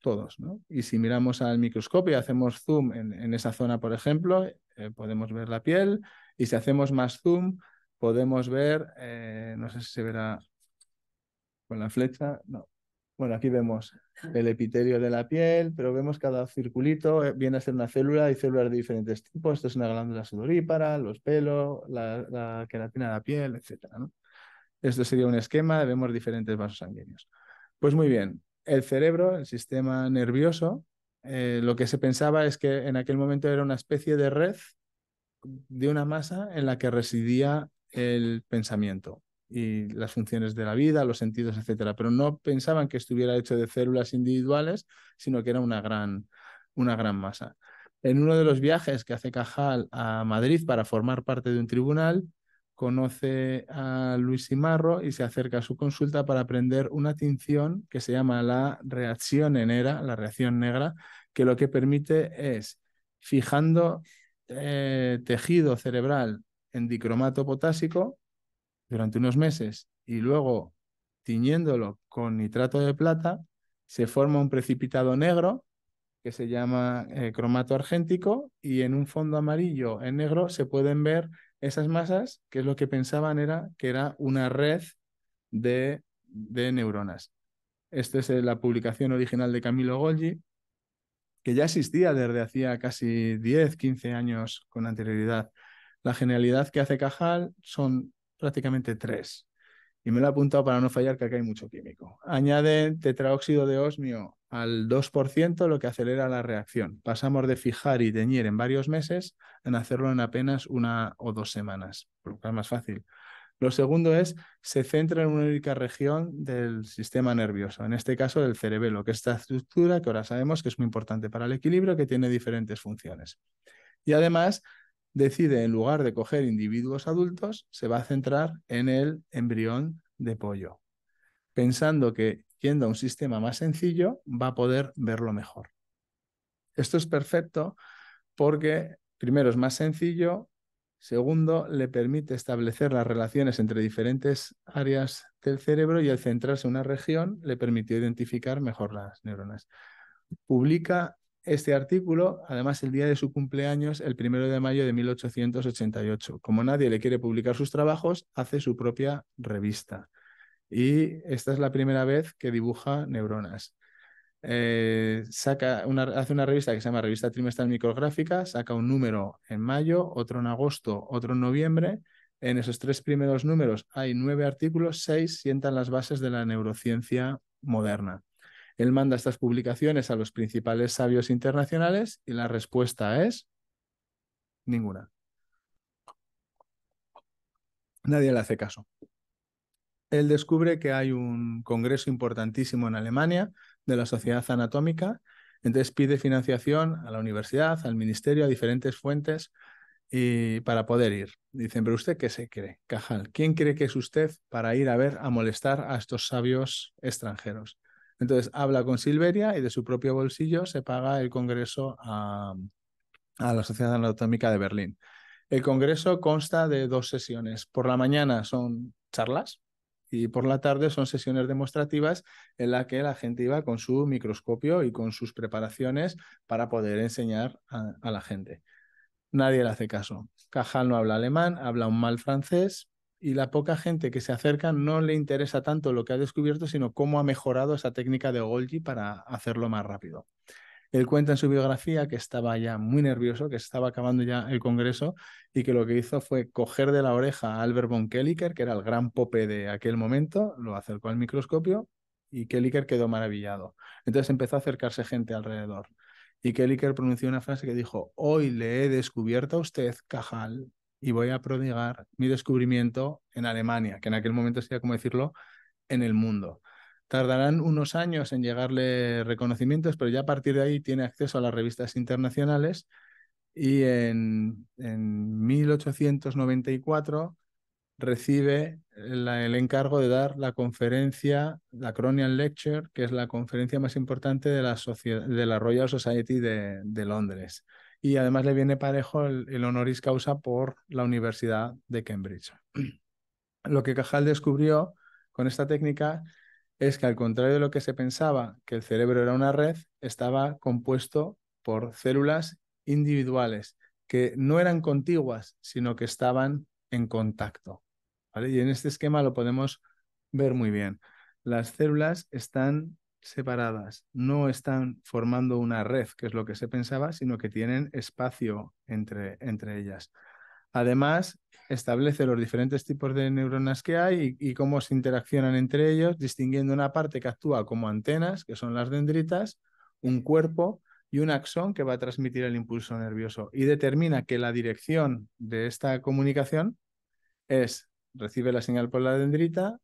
todos. ¿no? Y si miramos al microscopio y hacemos zoom en, esa zona, por ejemplo, eh, podemos ver la piel. Y si hacemos más zoom, podemos ver, eh, no sé si se verá con la flecha, no, bueno, aquí vemos el epitelio de la piel, pero vemos cada circulito, eh, viene a ser una célula, y células de diferentes tipos, esto es una glándula sudorípara, los pelos, la, la queratina de la piel, etc. Esto sería un esquema, vemos diferentes vasos sanguíneos. Pues muy bien, el cerebro, el sistema nervioso, eh, lo que se pensaba es que en aquel momento era una especie de red de una masa en la que residía el pensamiento y las funciones de la vida, los sentidos, etcétera. Pero no pensaban que estuviera hecho de células individuales, sino que era una gran, una gran masa. En uno de los viajes que hace Cajal a Madrid para formar parte de un tribunal, conoce a Luis Simarro y se acerca a su consulta para aprender una tinción que se llama la reacción enera, la reacción negra, que lo que permite es, fijando eh, tejido cerebral en dicromato potásico, durante unos meses y luego tiñéndolo con nitrato de plata, se forma un precipitado negro que se llama eh, cromato argéntico y en un fondo amarillo en negro se pueden ver esas masas, que es lo que pensaban era que era una red de, de neuronas. Esta es eh, la publicación original de Camilo Golgi, que ya existía desde hacía casi 10, 15 años con anterioridad. La genialidad que hace Cajal son prácticamente tres. Y me lo he apuntado para no fallar, que acá hay mucho químico. Añade tetraóxido de osmio al 2%, lo que acelera la reacción. Pasamos de fijar y teñir en varios meses en hacerlo en apenas una o dos semanas, es más fácil. Lo segundo es, se centra en una única región del sistema nervioso, en este caso del cerebelo, que es esta estructura que ahora sabemos que es muy importante para el equilibrio, que tiene diferentes funciones. Y además decide, en lugar de coger individuos adultos, se va a centrar en el embrión de pollo, pensando que yendo a un sistema más sencillo va a poder verlo mejor. Esto es perfecto porque, primero, es más sencillo, segundo, le permite establecer las relaciones entre diferentes áreas del cerebro y al centrarse en una región le permitió identificar mejor las neuronas. Publica este artículo, además el día de su cumpleaños, el primero de mayo de 1888. Como nadie le quiere publicar sus trabajos, hace su propia revista. Y esta es la primera vez que dibuja neuronas. Eh, hace una revista que se llama Revista Trimestral Micrográfica, saca un número en mayo, otro en agosto, otro en noviembre. En esos tres primeros números hay nueve artículos, seis sientan las bases de la neurociencia moderna. Él manda estas publicaciones a los principales sabios internacionales y la respuesta es ninguna. Nadie le hace caso. Él descubre que hay un congreso importantísimo en Alemania de la Sociedad Anatómica, entonces pide financiación a la universidad, al ministerio, a diferentes fuentes y para poder ir. Dicen, pero usted qué se cree, Cajal, ¿quién cree que es usted para ir a ver, a molestar a estos sabios extranjeros? Entonces habla con Silveria y de su propio bolsillo se paga el Congreso a, la Sociedad Anatómica de Berlín. El Congreso consta de dos sesiones. Por la mañana son charlas y por la tarde son sesiones demostrativas en la que la gente va con su microscopio y con sus preparaciones para poder enseñar a la gente. Nadie le hace caso. Cajal no habla alemán, habla un mal francés y la poca gente que se acerca no le interesa tanto lo que ha descubierto, sino cómo ha mejorado esa técnica de Golgi para hacerlo más rápido. Él cuenta en su biografía que estaba ya muy nervioso, que estaba acabando ya el congreso y que lo que hizo fue coger de la oreja a Albert von Kelliker, que era el gran pope de aquel momento, lo acercó al microscopio y Kelliker quedó maravillado. Entonces empezó a acercarse gente alrededor y Kelliker pronunció una frase que dijo, hoy le he descubierto a usted, Cajal, y voy a prodigar mi descubrimiento en Alemania, que en aquel momento sería como decirlo, en el mundo. Tardarán unos años en llegarle reconocimientos, pero ya a partir de ahí tiene acceso a las revistas internacionales y en, 1894 recibe el encargo de dar la conferencia, la Cronian Lecture, que es la conferencia más importante de la, Royal Society de Londres y además le viene parejo el, honoris causa por la Universidad de Cambridge. Lo que Cajal descubrió con esta técnica es que al contrario de lo que se pensaba, que el cerebro era una red, estaba compuesto por células individuales que no eran contiguas, sino que estaban en contacto. Y en este esquema lo podemos ver muy bien. Las células están separadas, no están formando una red, que es lo que se pensaba, sino que tienen espacio entre, entre ellas. Además, establece los diferentes tipos de neuronas que hay y, y, cómo se interaccionan entre ellos, distinguiendo una parte que actúa como antenas, que son las dendritas, un cuerpo y un axón que va a transmitir el impulso nervioso. Y determina que la dirección de esta comunicación es, recibe la señal por la dendrita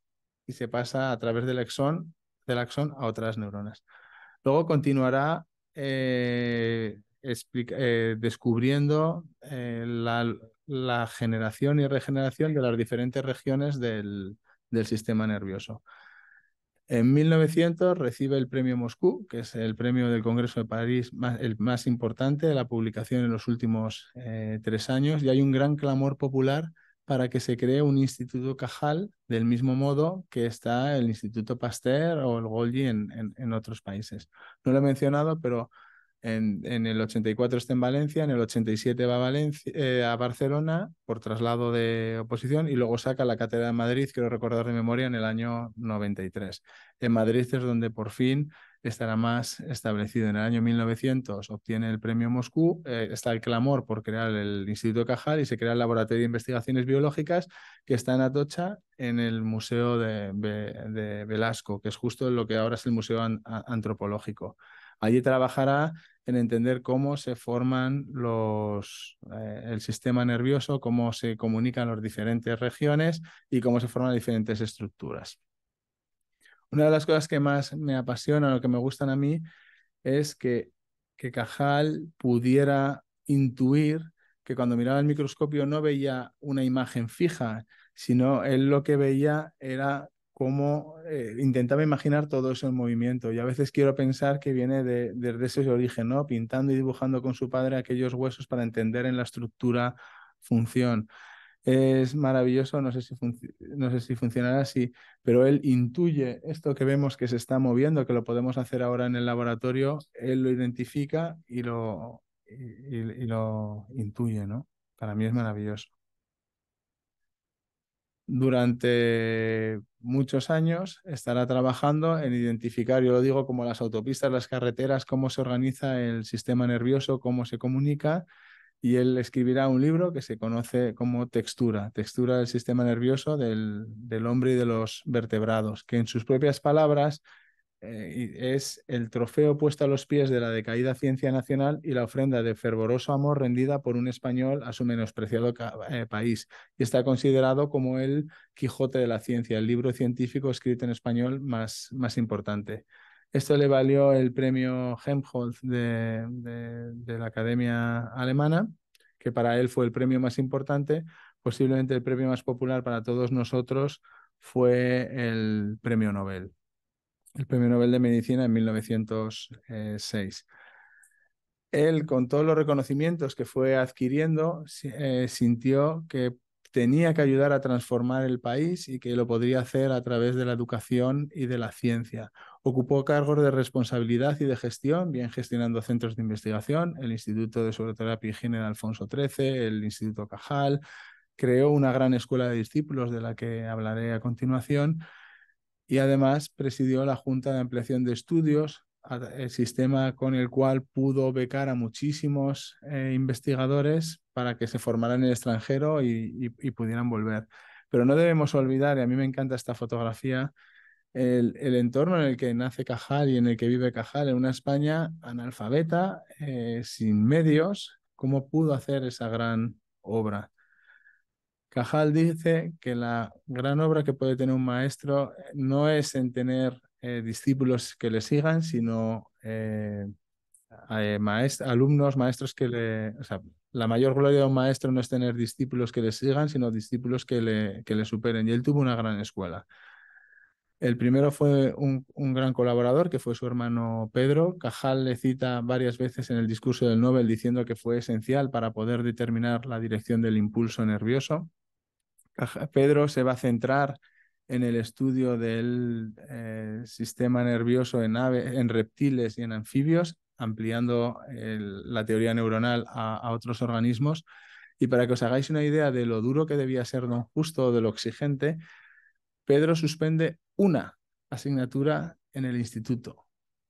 y se pasa a través del axón del axón a otras neuronas. Luego continuará eh, eh, descubriendo eh, la, generación y regeneración de las diferentes regiones del, sistema nervioso. En 1900 recibe el premio Moscú, que es el premio del Congreso de París más, el más importante de la publicación en los últimos tres años, y hay un gran clamor popular para que se cree un instituto Cajal del mismo modo que está el Instituto Pasteur o el Golgi en, otros países. No lo he mencionado, pero en, el 84 está en Valencia, en el 87 va a, Valencia, eh, a Barcelona por traslado de oposición y luego saca la cátedra de Madrid, quiero recordar de memoria, en el año 93. En Madrid es donde por fin estará más establecido. En el año 1900 obtiene el premio Moscú, eh, está el clamor por crear el Instituto Cajal y se crea el Laboratorio de Investigaciones Biológicas que está en Atocha, en el Museo de, Velasco, que es justo lo que ahora es el Museo Antropológico. Allí trabajará en entender cómo se forman los, eh, el sistema nervioso, cómo se comunican las diferentes regiones y cómo se forman diferentes estructuras. Una de las cosas que más me apasiona, lo que me gustan a mí, es que, que Cajal pudiera intuir que cuando miraba el microscopio no veía una imagen fija, sino él lo que veía era cómo eh, intentaba imaginar todo ese movimiento. Y a veces quiero pensar que viene desde ese origen, ¿no? Pintando y dibujando con su padre aquellos huesos para entender en la estructura función es maravilloso, no sé, si no sé si funcionará así, pero él intuye esto que vemos que se está moviendo, que lo podemos hacer ahora en el laboratorio, él lo identifica y lo, lo intuye, ¿no? Para mí es maravilloso. Durante muchos años estará trabajando en identificar, yo lo digo, como las autopistas, las carreteras, cómo se organiza el sistema nervioso, cómo se comunica y él escribirá un libro que se conoce como Textura, Textura del Sistema Nervioso del, Hombre y de los Vertebrados, que en sus propias palabras eh, es el trofeo puesto a los pies de la decaída ciencia nacional y la ofrenda de fervoroso amor rendida por un español a su menospreciado eh, país. Y está considerado como el Quijote de la Ciencia, el libro científico escrito en español más, más importante. Esto le valió el premio Helmholtz de, la Academia Alemana, que para él fue el premio más importante. Posiblemente el premio más popular para todos nosotros fue el premio Nobel, el premio Nobel de Medicina en 1906. Él, con todos los reconocimientos que fue adquiriendo, eh, sintió que tenía que ayudar a transformar el país y que lo podría hacer a través de la educación y de la ciencia. Ocupó cargos de responsabilidad y de gestión, bien gestionando centros de investigación, el Instituto de Sobreterapia y Higiene Alfonso XIII, el Instituto Cajal, creó una gran escuela de discípulos de la que hablaré a continuación y además presidió la Junta de Ampliación de Estudios, el sistema con el cual pudo becar a muchísimos eh, investigadores para que se formaran en el extranjero y pudieran volver. Pero no debemos olvidar, y a mí me encanta esta fotografía, el, entorno en el que nace Cajal y en el que vive Cajal, en una España analfabeta, eh, sin medios, ¿cómo pudo hacer esa gran obra? Cajal dice que la gran obra que puede tener un maestro eh, no es en tener eh, discípulos que le sigan, sino alumnos, maestros que le... la mayor gloria de un maestro no es tener discípulos que le sigan, sino discípulos que le, que le superen. Y él tuvo una gran escuela. El primero fue un, gran colaborador, que fue su hermano Pedro. Cajal le cita varias veces en el discurso del Nobel diciendo que fue esencial para poder determinar la dirección del impulso nervioso. Pedro se va a centrar en el estudio del eh, sistema nervioso en, en reptiles y en anfibios, ampliando la teoría neuronal a, otros organismos. Y para que os hagáis una idea de lo duro que debía ser no Justo o de lo exigente, Pedro suspende una asignatura en el instituto.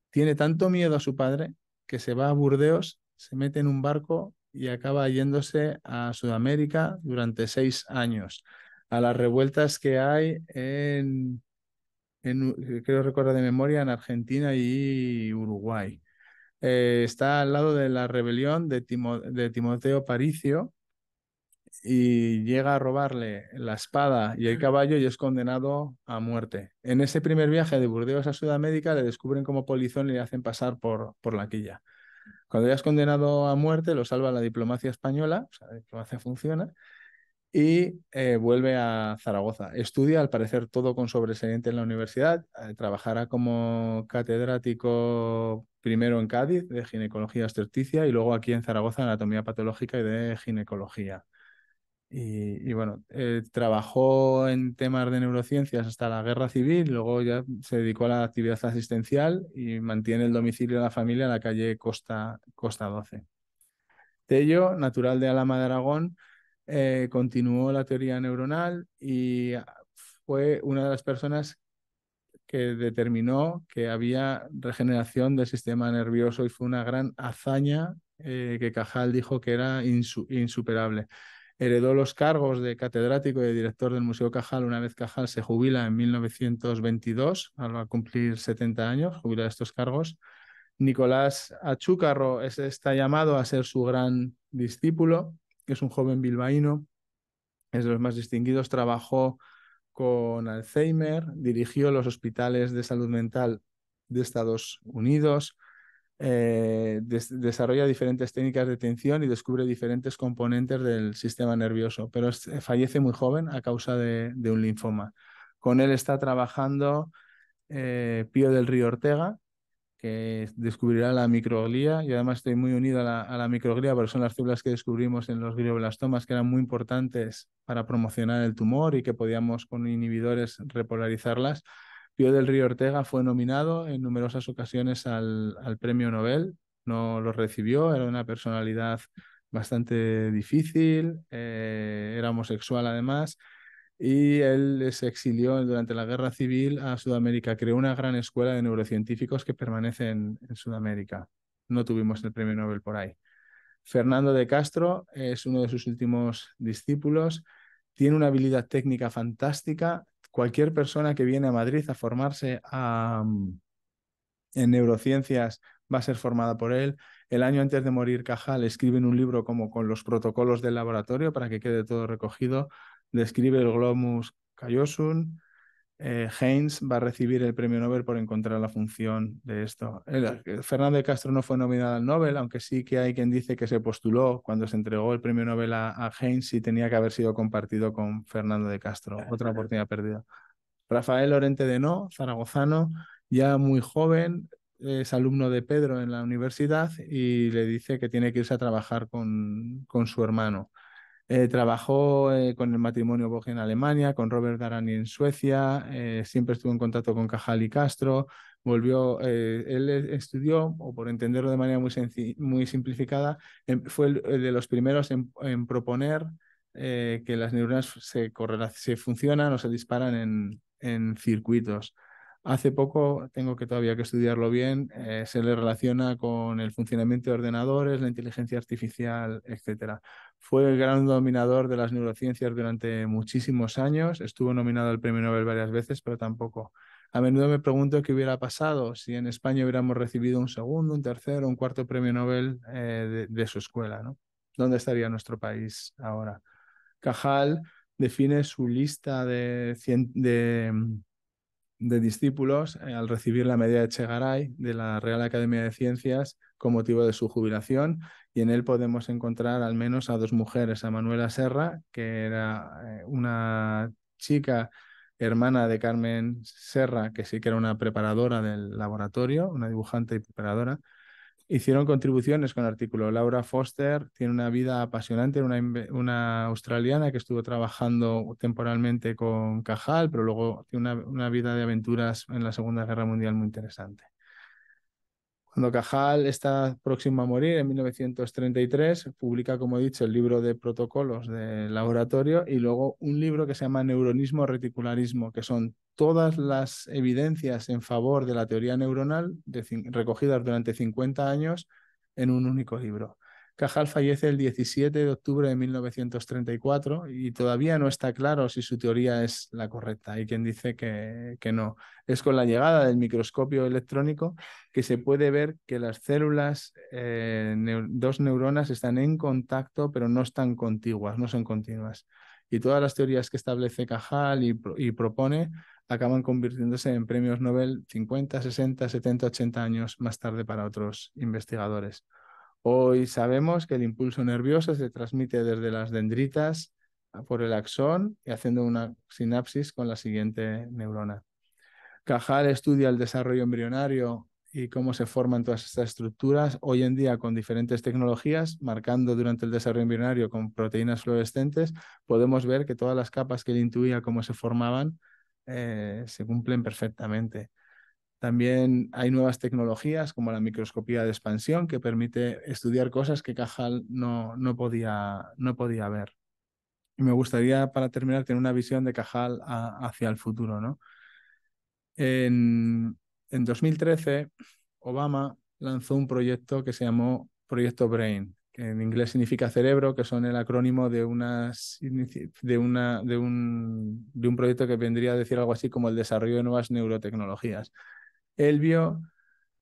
Tiene tanto miedo a su padre que se va a Burdeos, se mete en un barco y acaba yéndose a Sudamérica durante seis años, a las revueltas que hay en, en eh, creo recuerdo de memoria, en Argentina y Uruguay. Eh, está al lado de la rebelión de Timoteo Paricio, y llega a robarle la espada y el caballo y es condenado a muerte. En ese primer viaje de Burdeos a Sudamérica le descubren como polizón y le hacen pasar por, la quilla. Cuando ya es condenado a muerte, lo salva la diplomacia española, o sea, la diplomacia funciona, y eh, vuelve a Zaragoza. Estudia, al parecer, todo con sobresaliente en la universidad. Eh, trabajará como catedrático primero en Cádiz de ginecología obstetricia y luego aquí en Zaragoza anatomía patológica y de ginecología. Y, bueno, eh, trabajó en temas de neurociencias hasta la guerra civil, luego ya se dedicó a la actividad asistencial y mantiene el domicilio de la familia en la calle Costa, Costa 12. Tello, natural de Alama de Aragón, eh, continuó la teoría neuronal y fue una de las personas que determinó que había regeneración del sistema nervioso y fue una gran hazaña eh, que Cajal dijo que era insuperable. Heredó los cargos de catedrático y de director del Museo Cajal una vez Cajal se jubila en 1922, al cumplir 70 años, jubila estos cargos. Nicolás Achúcarro está llamado a ser su gran discípulo, es un joven bilbaíno, es de los más distinguidos, trabajó con Alzheimer, dirigió los hospitales de salud mental de Estados Unidos, eh, desarrolla diferentes técnicas de tensión y descubre diferentes componentes del sistema nervioso, pero eh, fallece muy joven a causa de, un linfoma. Con él está trabajando eh, Pío del Río Ortega, que descubrirá la microglía. y además estoy muy unido a la, a microglía, porque son las células que descubrimos en los glioblastomas que eran muy importantes para promocionar el tumor y que podíamos con inhibidores repolarizarlas. Pío del Río Ortega fue nominado en numerosas ocasiones al, premio Nobel, no lo recibió, era una personalidad bastante difícil, eh, era homosexual además, y él se exilió durante la guerra civil a Sudamérica, creó una gran escuela de neurocientíficos que permanecen en Sudamérica. No tuvimos el premio Nobel por ahí. Fernando de Castro es uno de sus últimos discípulos, tiene una habilidad técnica fantástica, cualquier persona que viene a Madrid a formarse mm, en neurociencias va a ser formada por él. El año antes de morir Cajal escribe un libro como con los protocolos del laboratorio para que quede todo recogido. Describe el glomus callosum, Heinz eh, va a recibir el premio Nobel por encontrar la función de esto. Eh, Fernando de Castro no fue nominado al Nobel, aunque sí que hay quien dice que se postuló cuando se entregó el premio Nobel a, Heinz y tenía que haber sido compartido con Fernando de Castro. Eh, Otra oportunidad perdida. Rafael Lorente de No, zaragozano, ya muy joven, es alumno de Pedro en la universidad y le dice que tiene que irse a trabajar con su hermano. Eh, trabajó eh, con el matrimonio Bogen en Alemania, con Robert Darani en Suecia, eh, siempre estuvo en contacto con Cajal y Castro, volvió, él estudió, o por entenderlo de manera muy, simplificada, em, fue de los primeros en, proponer que las neuronas se, funcionan o se disparan en circuitos. Hace poco, tengo que todavía que estudiarlo bien, eh, se le relaciona con el funcionamiento de ordenadores, la inteligencia artificial, etc. Fue el gran dominador de las neurociencias durante muchísimos años, estuvo nominado al premio Nobel varias veces, pero tampoco. A menudo me pregunto qué hubiera pasado si en España hubiéramos recibido un segundo, un tercero, un cuarto premio Nobel eh, de, su escuela. ¿Dónde estaría nuestro país ahora? Cajal define su lista de de discípulos eh, al recibir la medalla de Chegaray de la Real Academia de Ciencias con motivo de su jubilación y en él podemos encontrar al menos a dos mujeres, a Manuela Serra, que era eh, una chica hermana de Carmen Serra, que sí que era una preparadora del laboratorio, una dibujante y preparadora, Hicieron contribuciones con el artículo. Laura Foster tiene una vida apasionante, una, una australiana que estuvo trabajando temporalmente con Cajal, pero luego tiene una, vida de aventuras en la Segunda Guerra Mundial muy interesante. Cuando Cajal está próximo a morir en 1933, publica, como he dicho, el libro de protocolos del laboratorio y luego un libro que se llama Neuronismo Reticularismo, que son todas las evidencias en favor de la teoría neuronal recogidas durante 50 años en un único libro. Cajal fallece el 17 de octubre de 1934 y todavía no está claro si su teoría es la correcta. Hay quien dice que, no. Es con la llegada del microscopio electrónico que se puede ver que las células, eh, dos neuronas, están en contacto pero no están contiguas, no son continuas. Y todas las teorías que establece Cajal y propone acaban convirtiéndose en premios Nobel 50, 60, 70, 80 años más tarde para otros investigadores. Hoy sabemos que el impulso nervioso se transmite desde las dendritas ah, por el axón y haciendo una sinapsis con la siguiente neurona. Cajal estudia el desarrollo embrionario y cómo se forman todas estas estructuras hoy en día con diferentes tecnologías, marcando durante el desarrollo embrionario con proteínas fluorescentes, podemos ver que todas las capas que él intuía cómo se formaban eh, se cumplen perfectamente. También hay nuevas tecnologías como la microscopía de expansión que permite estudiar cosas que Cajal no, podía, no podía ver. Y me gustaría, para terminar, tener una visión de Cajal hacia el futuro. ¿no? en 2013, Obama lanzó un proyecto que se llamó Proyecto Brain, en inglés significa cerebro, que son el acrónimo de, un, proyecto que vendría a decir algo así como el desarrollo de nuevas neurotecnologías. El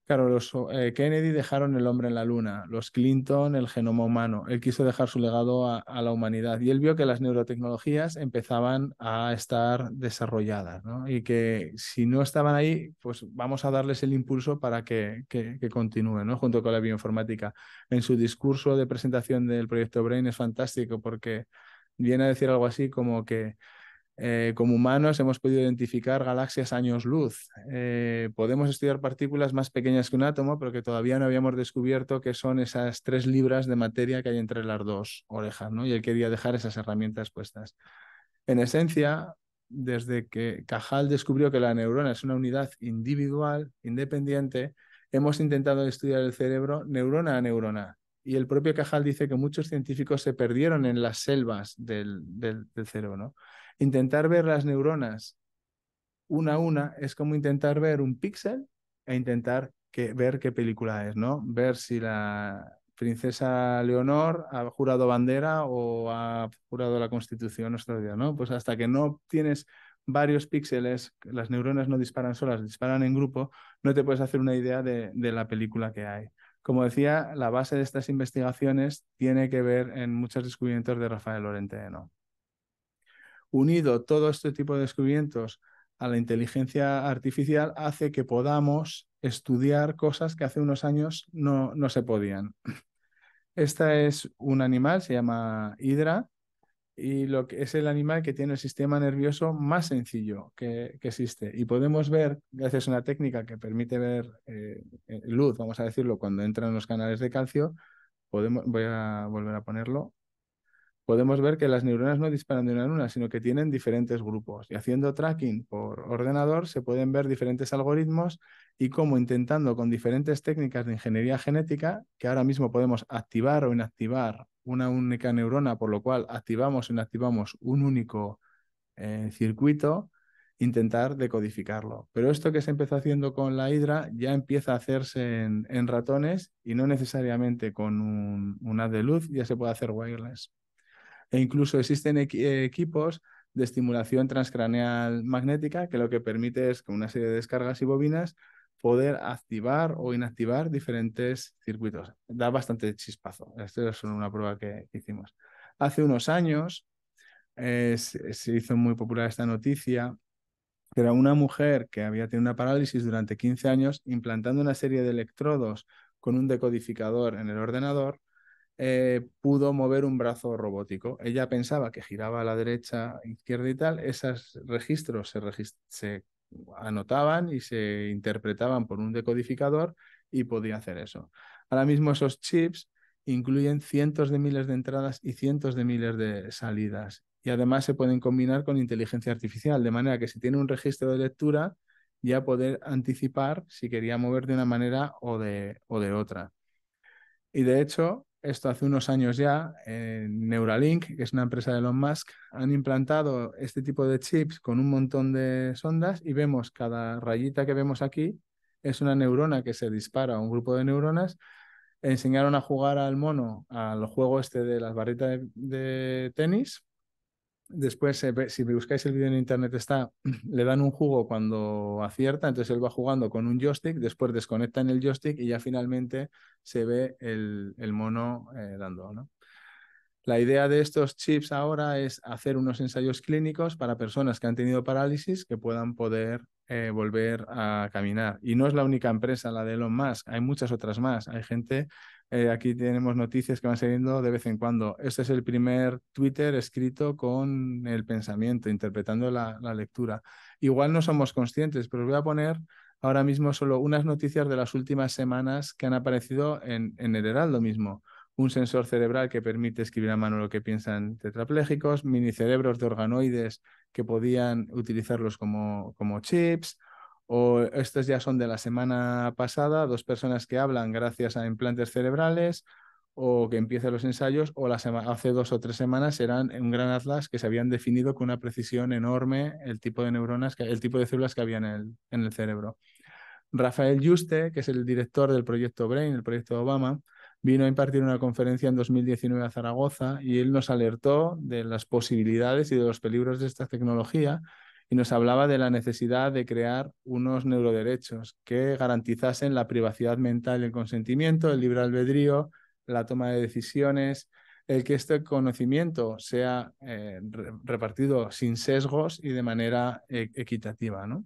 Claro, los eh, Kennedy dejaron el hombre en la luna, los Clinton el genoma humano. Él quiso dejar su legado a, la humanidad y él vio que las neurotecnologías empezaban a estar desarrolladas ¿no? y que si no estaban ahí, pues vamos a darles el impulso para que, que, continúen, ¿no? junto con la bioinformática. En su discurso de presentación del proyecto Brain es fantástico porque viene a decir algo así como que eh, como humanos hemos podido identificar galaxias años luz. Eh, podemos estudiar partículas más pequeñas que un átomo, pero que todavía no habíamos descubierto que son esas tres libras de materia que hay entre las dos orejas, ¿no? Y él quería dejar esas herramientas puestas. En esencia, desde que Cajal descubrió que la neurona es una unidad individual, independiente, hemos intentado estudiar el cerebro neurona a neurona. Y el propio Cajal dice que muchos científicos se perdieron en las selvas del, del cerebro, ¿no? Intentar ver las neuronas una a una es como intentar ver un píxel e intentar que, ver qué película es, ¿no? Ver si la princesa Leonor ha jurado bandera o ha jurado la constitución nuestro día, ¿no? Pues hasta que no tienes varios píxeles, las neuronas no disparan solas, disparan en grupo, no te puedes hacer una idea de, de la película que hay. Como decía, la base de estas investigaciones tiene que ver en muchos descubrimientos de Rafael Lorente, ¿no? unido todo este tipo de descubrimientos a la inteligencia artificial hace que podamos estudiar cosas que hace unos años no, se podían. Esta es un animal, se llama Hidra, y lo que es el animal que tiene el sistema nervioso más sencillo que, existe. Y podemos ver, gracias a una técnica que permite ver eh, eh, luz, vamos a decirlo, cuando entran los canales de calcio, podemos, voy a volver a ponerlo, podemos ver que las neuronas no disparan de una en una, sino que tienen diferentes grupos. Y haciendo tracking por ordenador se pueden ver diferentes algoritmos y cómo intentando con diferentes técnicas de ingeniería genética, que ahora mismo podemos activar o inactivar una única neurona, por lo cual activamos o inactivamos un único eh, circuito, intentar decodificarlo. Pero esto que se empezó haciendo con la hidra ya empieza a hacerse en, ratones y no necesariamente con un, una de luz, ya se puede hacer wireless. E incluso existen eh, equipos de estimulación transcraneal magnética que lo que permite es, con una serie de descargas y bobinas, poder activar o inactivar diferentes circuitos. Da bastante chispazo. Esta es una prueba que hicimos. Hace unos años eh, se hizo muy popular esta noticia, que era una mujer que había tenido una parálisis durante 15 años implantando una serie de electrodos con un decodificador en el ordenador eh, pudo mover un brazo robótico. Ella pensaba que giraba a la derecha, izquierda y tal. Esos registros se, se anotaban y se interpretaban por un decodificador y podía hacer eso. Ahora mismo esos chips incluyen cientos de miles de entradas y cientos de miles de salidas. Y además se pueden combinar con inteligencia artificial, de manera que si tiene un registro de lectura, ya poder anticipar si quería mover de una manera o de, o de otra. Y de hecho, esto hace unos años ya, en eh, Neuralink, que es una empresa de Elon Musk, han implantado este tipo de chips con un montón de sondas y vemos cada rayita que vemos aquí es una neurona que se dispara a un grupo de neuronas. Enseñaron a jugar al mono al juego este de las barritas de tenis Después, si buscáis el vídeo en internet, está, le dan un jugo cuando acierta, entonces él va jugando con un joystick, después desconectan el joystick y ya finalmente se ve el, el mono eh, dando, La idea de estos chips ahora es hacer unos ensayos clínicos para personas que han tenido parálisis que puedan poder eh, volver a caminar. Y no es la única empresa, la de Elon Musk, hay muchas otras más. Hay gente eh, aquí tenemos noticias que van saliendo de vez en cuando. Este es el primer Twitter escrito con el pensamiento, interpretando la, lectura. Igual no somos conscientes, pero os voy a poner ahora mismo solo unas noticias de las últimas semanas que han aparecido en, el Heraldo mismo. Un sensor cerebral que permite escribir a mano lo que piensan tetrapléjicos, minicerebros de organoides que podían utilizarlos como chips, o estos ya son de la semana pasada, dos personas que hablan gracias a implantes cerebrales o que empiezan los ensayos, o hace dos o tres semanas eran un gran atlas que se habían definido con una precisión enorme el tipo de neuronas, el tipo de células que había en el, en el cerebro. Rafael Yuste, que es el director del proyecto Brain, el proyecto Obama, vino a impartir una conferencia en 2019 a Zaragoza y él nos alertó de las posibilidades y de los peligros de esta tecnología y nos hablaba de la necesidad de crear unos neuroderechos que garantizasen la privacidad mental el consentimiento, el libre albedrío, la toma de decisiones, el que este conocimiento sea eh, repartido sin sesgos y de manera eh, equitativa, ¿no?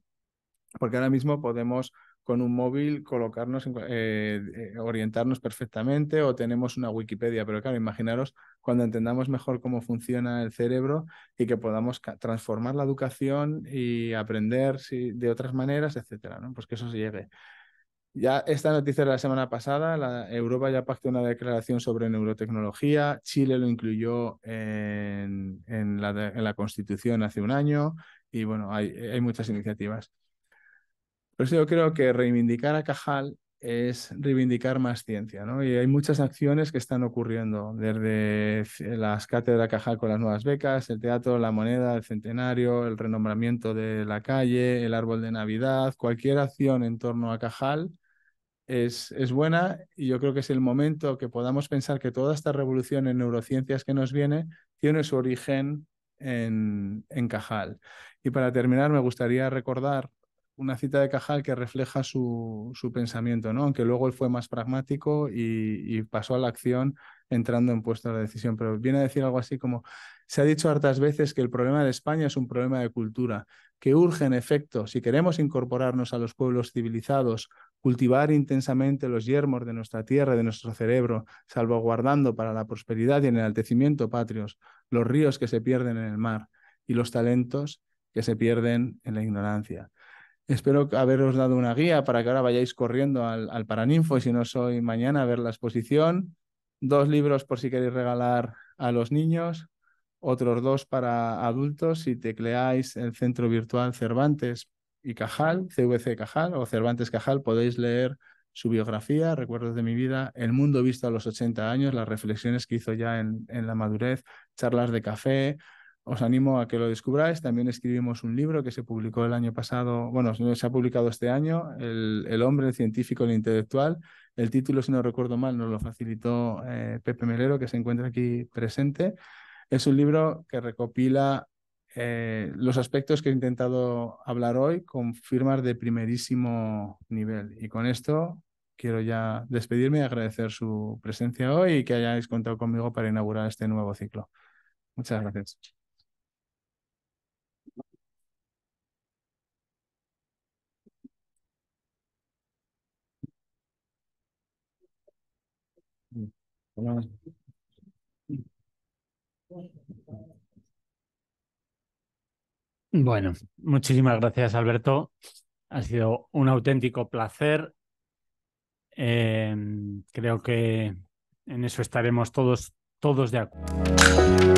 Porque ahora mismo podemos con un móvil colocarnos, eh, eh, orientarnos perfectamente o tenemos una Wikipedia, pero claro, imaginaros cuando entendamos mejor cómo funciona el cerebro y que podamos transformar la educación y aprender de otras maneras, etcétera, ¿no? Pues que eso se llegue. Ya esta noticia de la semana pasada, la Europa ya pactó una declaración sobre neurotecnología, Chile lo incluyó en, la, en Constitución hace un año y bueno, hay, hay muchas iniciativas. Por eso yo creo que reivindicar a Cajal es reivindicar más ciencia, ¿no? Y hay muchas acciones que están ocurriendo, desde las cátedras Cajal con las nuevas becas, el teatro, la moneda, el centenario, el renombramiento de la calle, el árbol de Navidad, cualquier acción en torno a Cajal es, buena y yo creo que es el momento que podamos pensar que toda esta revolución en neurociencias que nos viene tiene su origen en, en Cajal. Y para terminar, me gustaría recordar una cita de Cajal que refleja su, pensamiento, ¿no? aunque luego él fue más pragmático y, pasó a la acción entrando en puestos de decisión. Pero viene a decir algo así como, se ha dicho hartas veces que el problema de España es un problema de cultura, que urge en efecto, si queremos incorporarnos a los pueblos civilizados, cultivar intensamente los yermos de nuestra tierra de nuestro cerebro, salvaguardando para la prosperidad y el enaltecimiento patrios los ríos que se pierden en el mar y los talentos que se pierden en la ignorancia. Espero haberos dado una guía para que ahora vayáis corriendo al, Paraninfo y si no soy mañana a ver la exposición. Dos libros por si queréis regalar a los niños, otros dos para adultos si tecleáis el Centro Virtual Cervantes y Cajal, CVC Cajal o Cervantes Cajal, podéis leer su biografía, Recuerdos de mi vida, El mundo visto a los 80 años, las reflexiones que hizo ya en la madurez, charlas de café, os animo a que lo descubráis. También escribimos un libro que se publicó el año pasado, bueno, se ha publicado este año, El, hombre, el científico, el intelectual. El título, si no recuerdo mal, nos lo facilitó eh, Pepe Melero, que se encuentra aquí presente. Es un libro que recopila eh, los aspectos que he intentado hablar hoy con firmas de primerísimo nivel. Y con esto quiero ya despedirme y agradecer su presencia hoy y que hayáis contado conmigo para inaugurar este nuevo ciclo. Muchas gracias.
Bueno, muchísimas gracias Alberto. Ha sido un auténtico placer. Eh, creo que en eso estaremos todos, todos de acuerdo.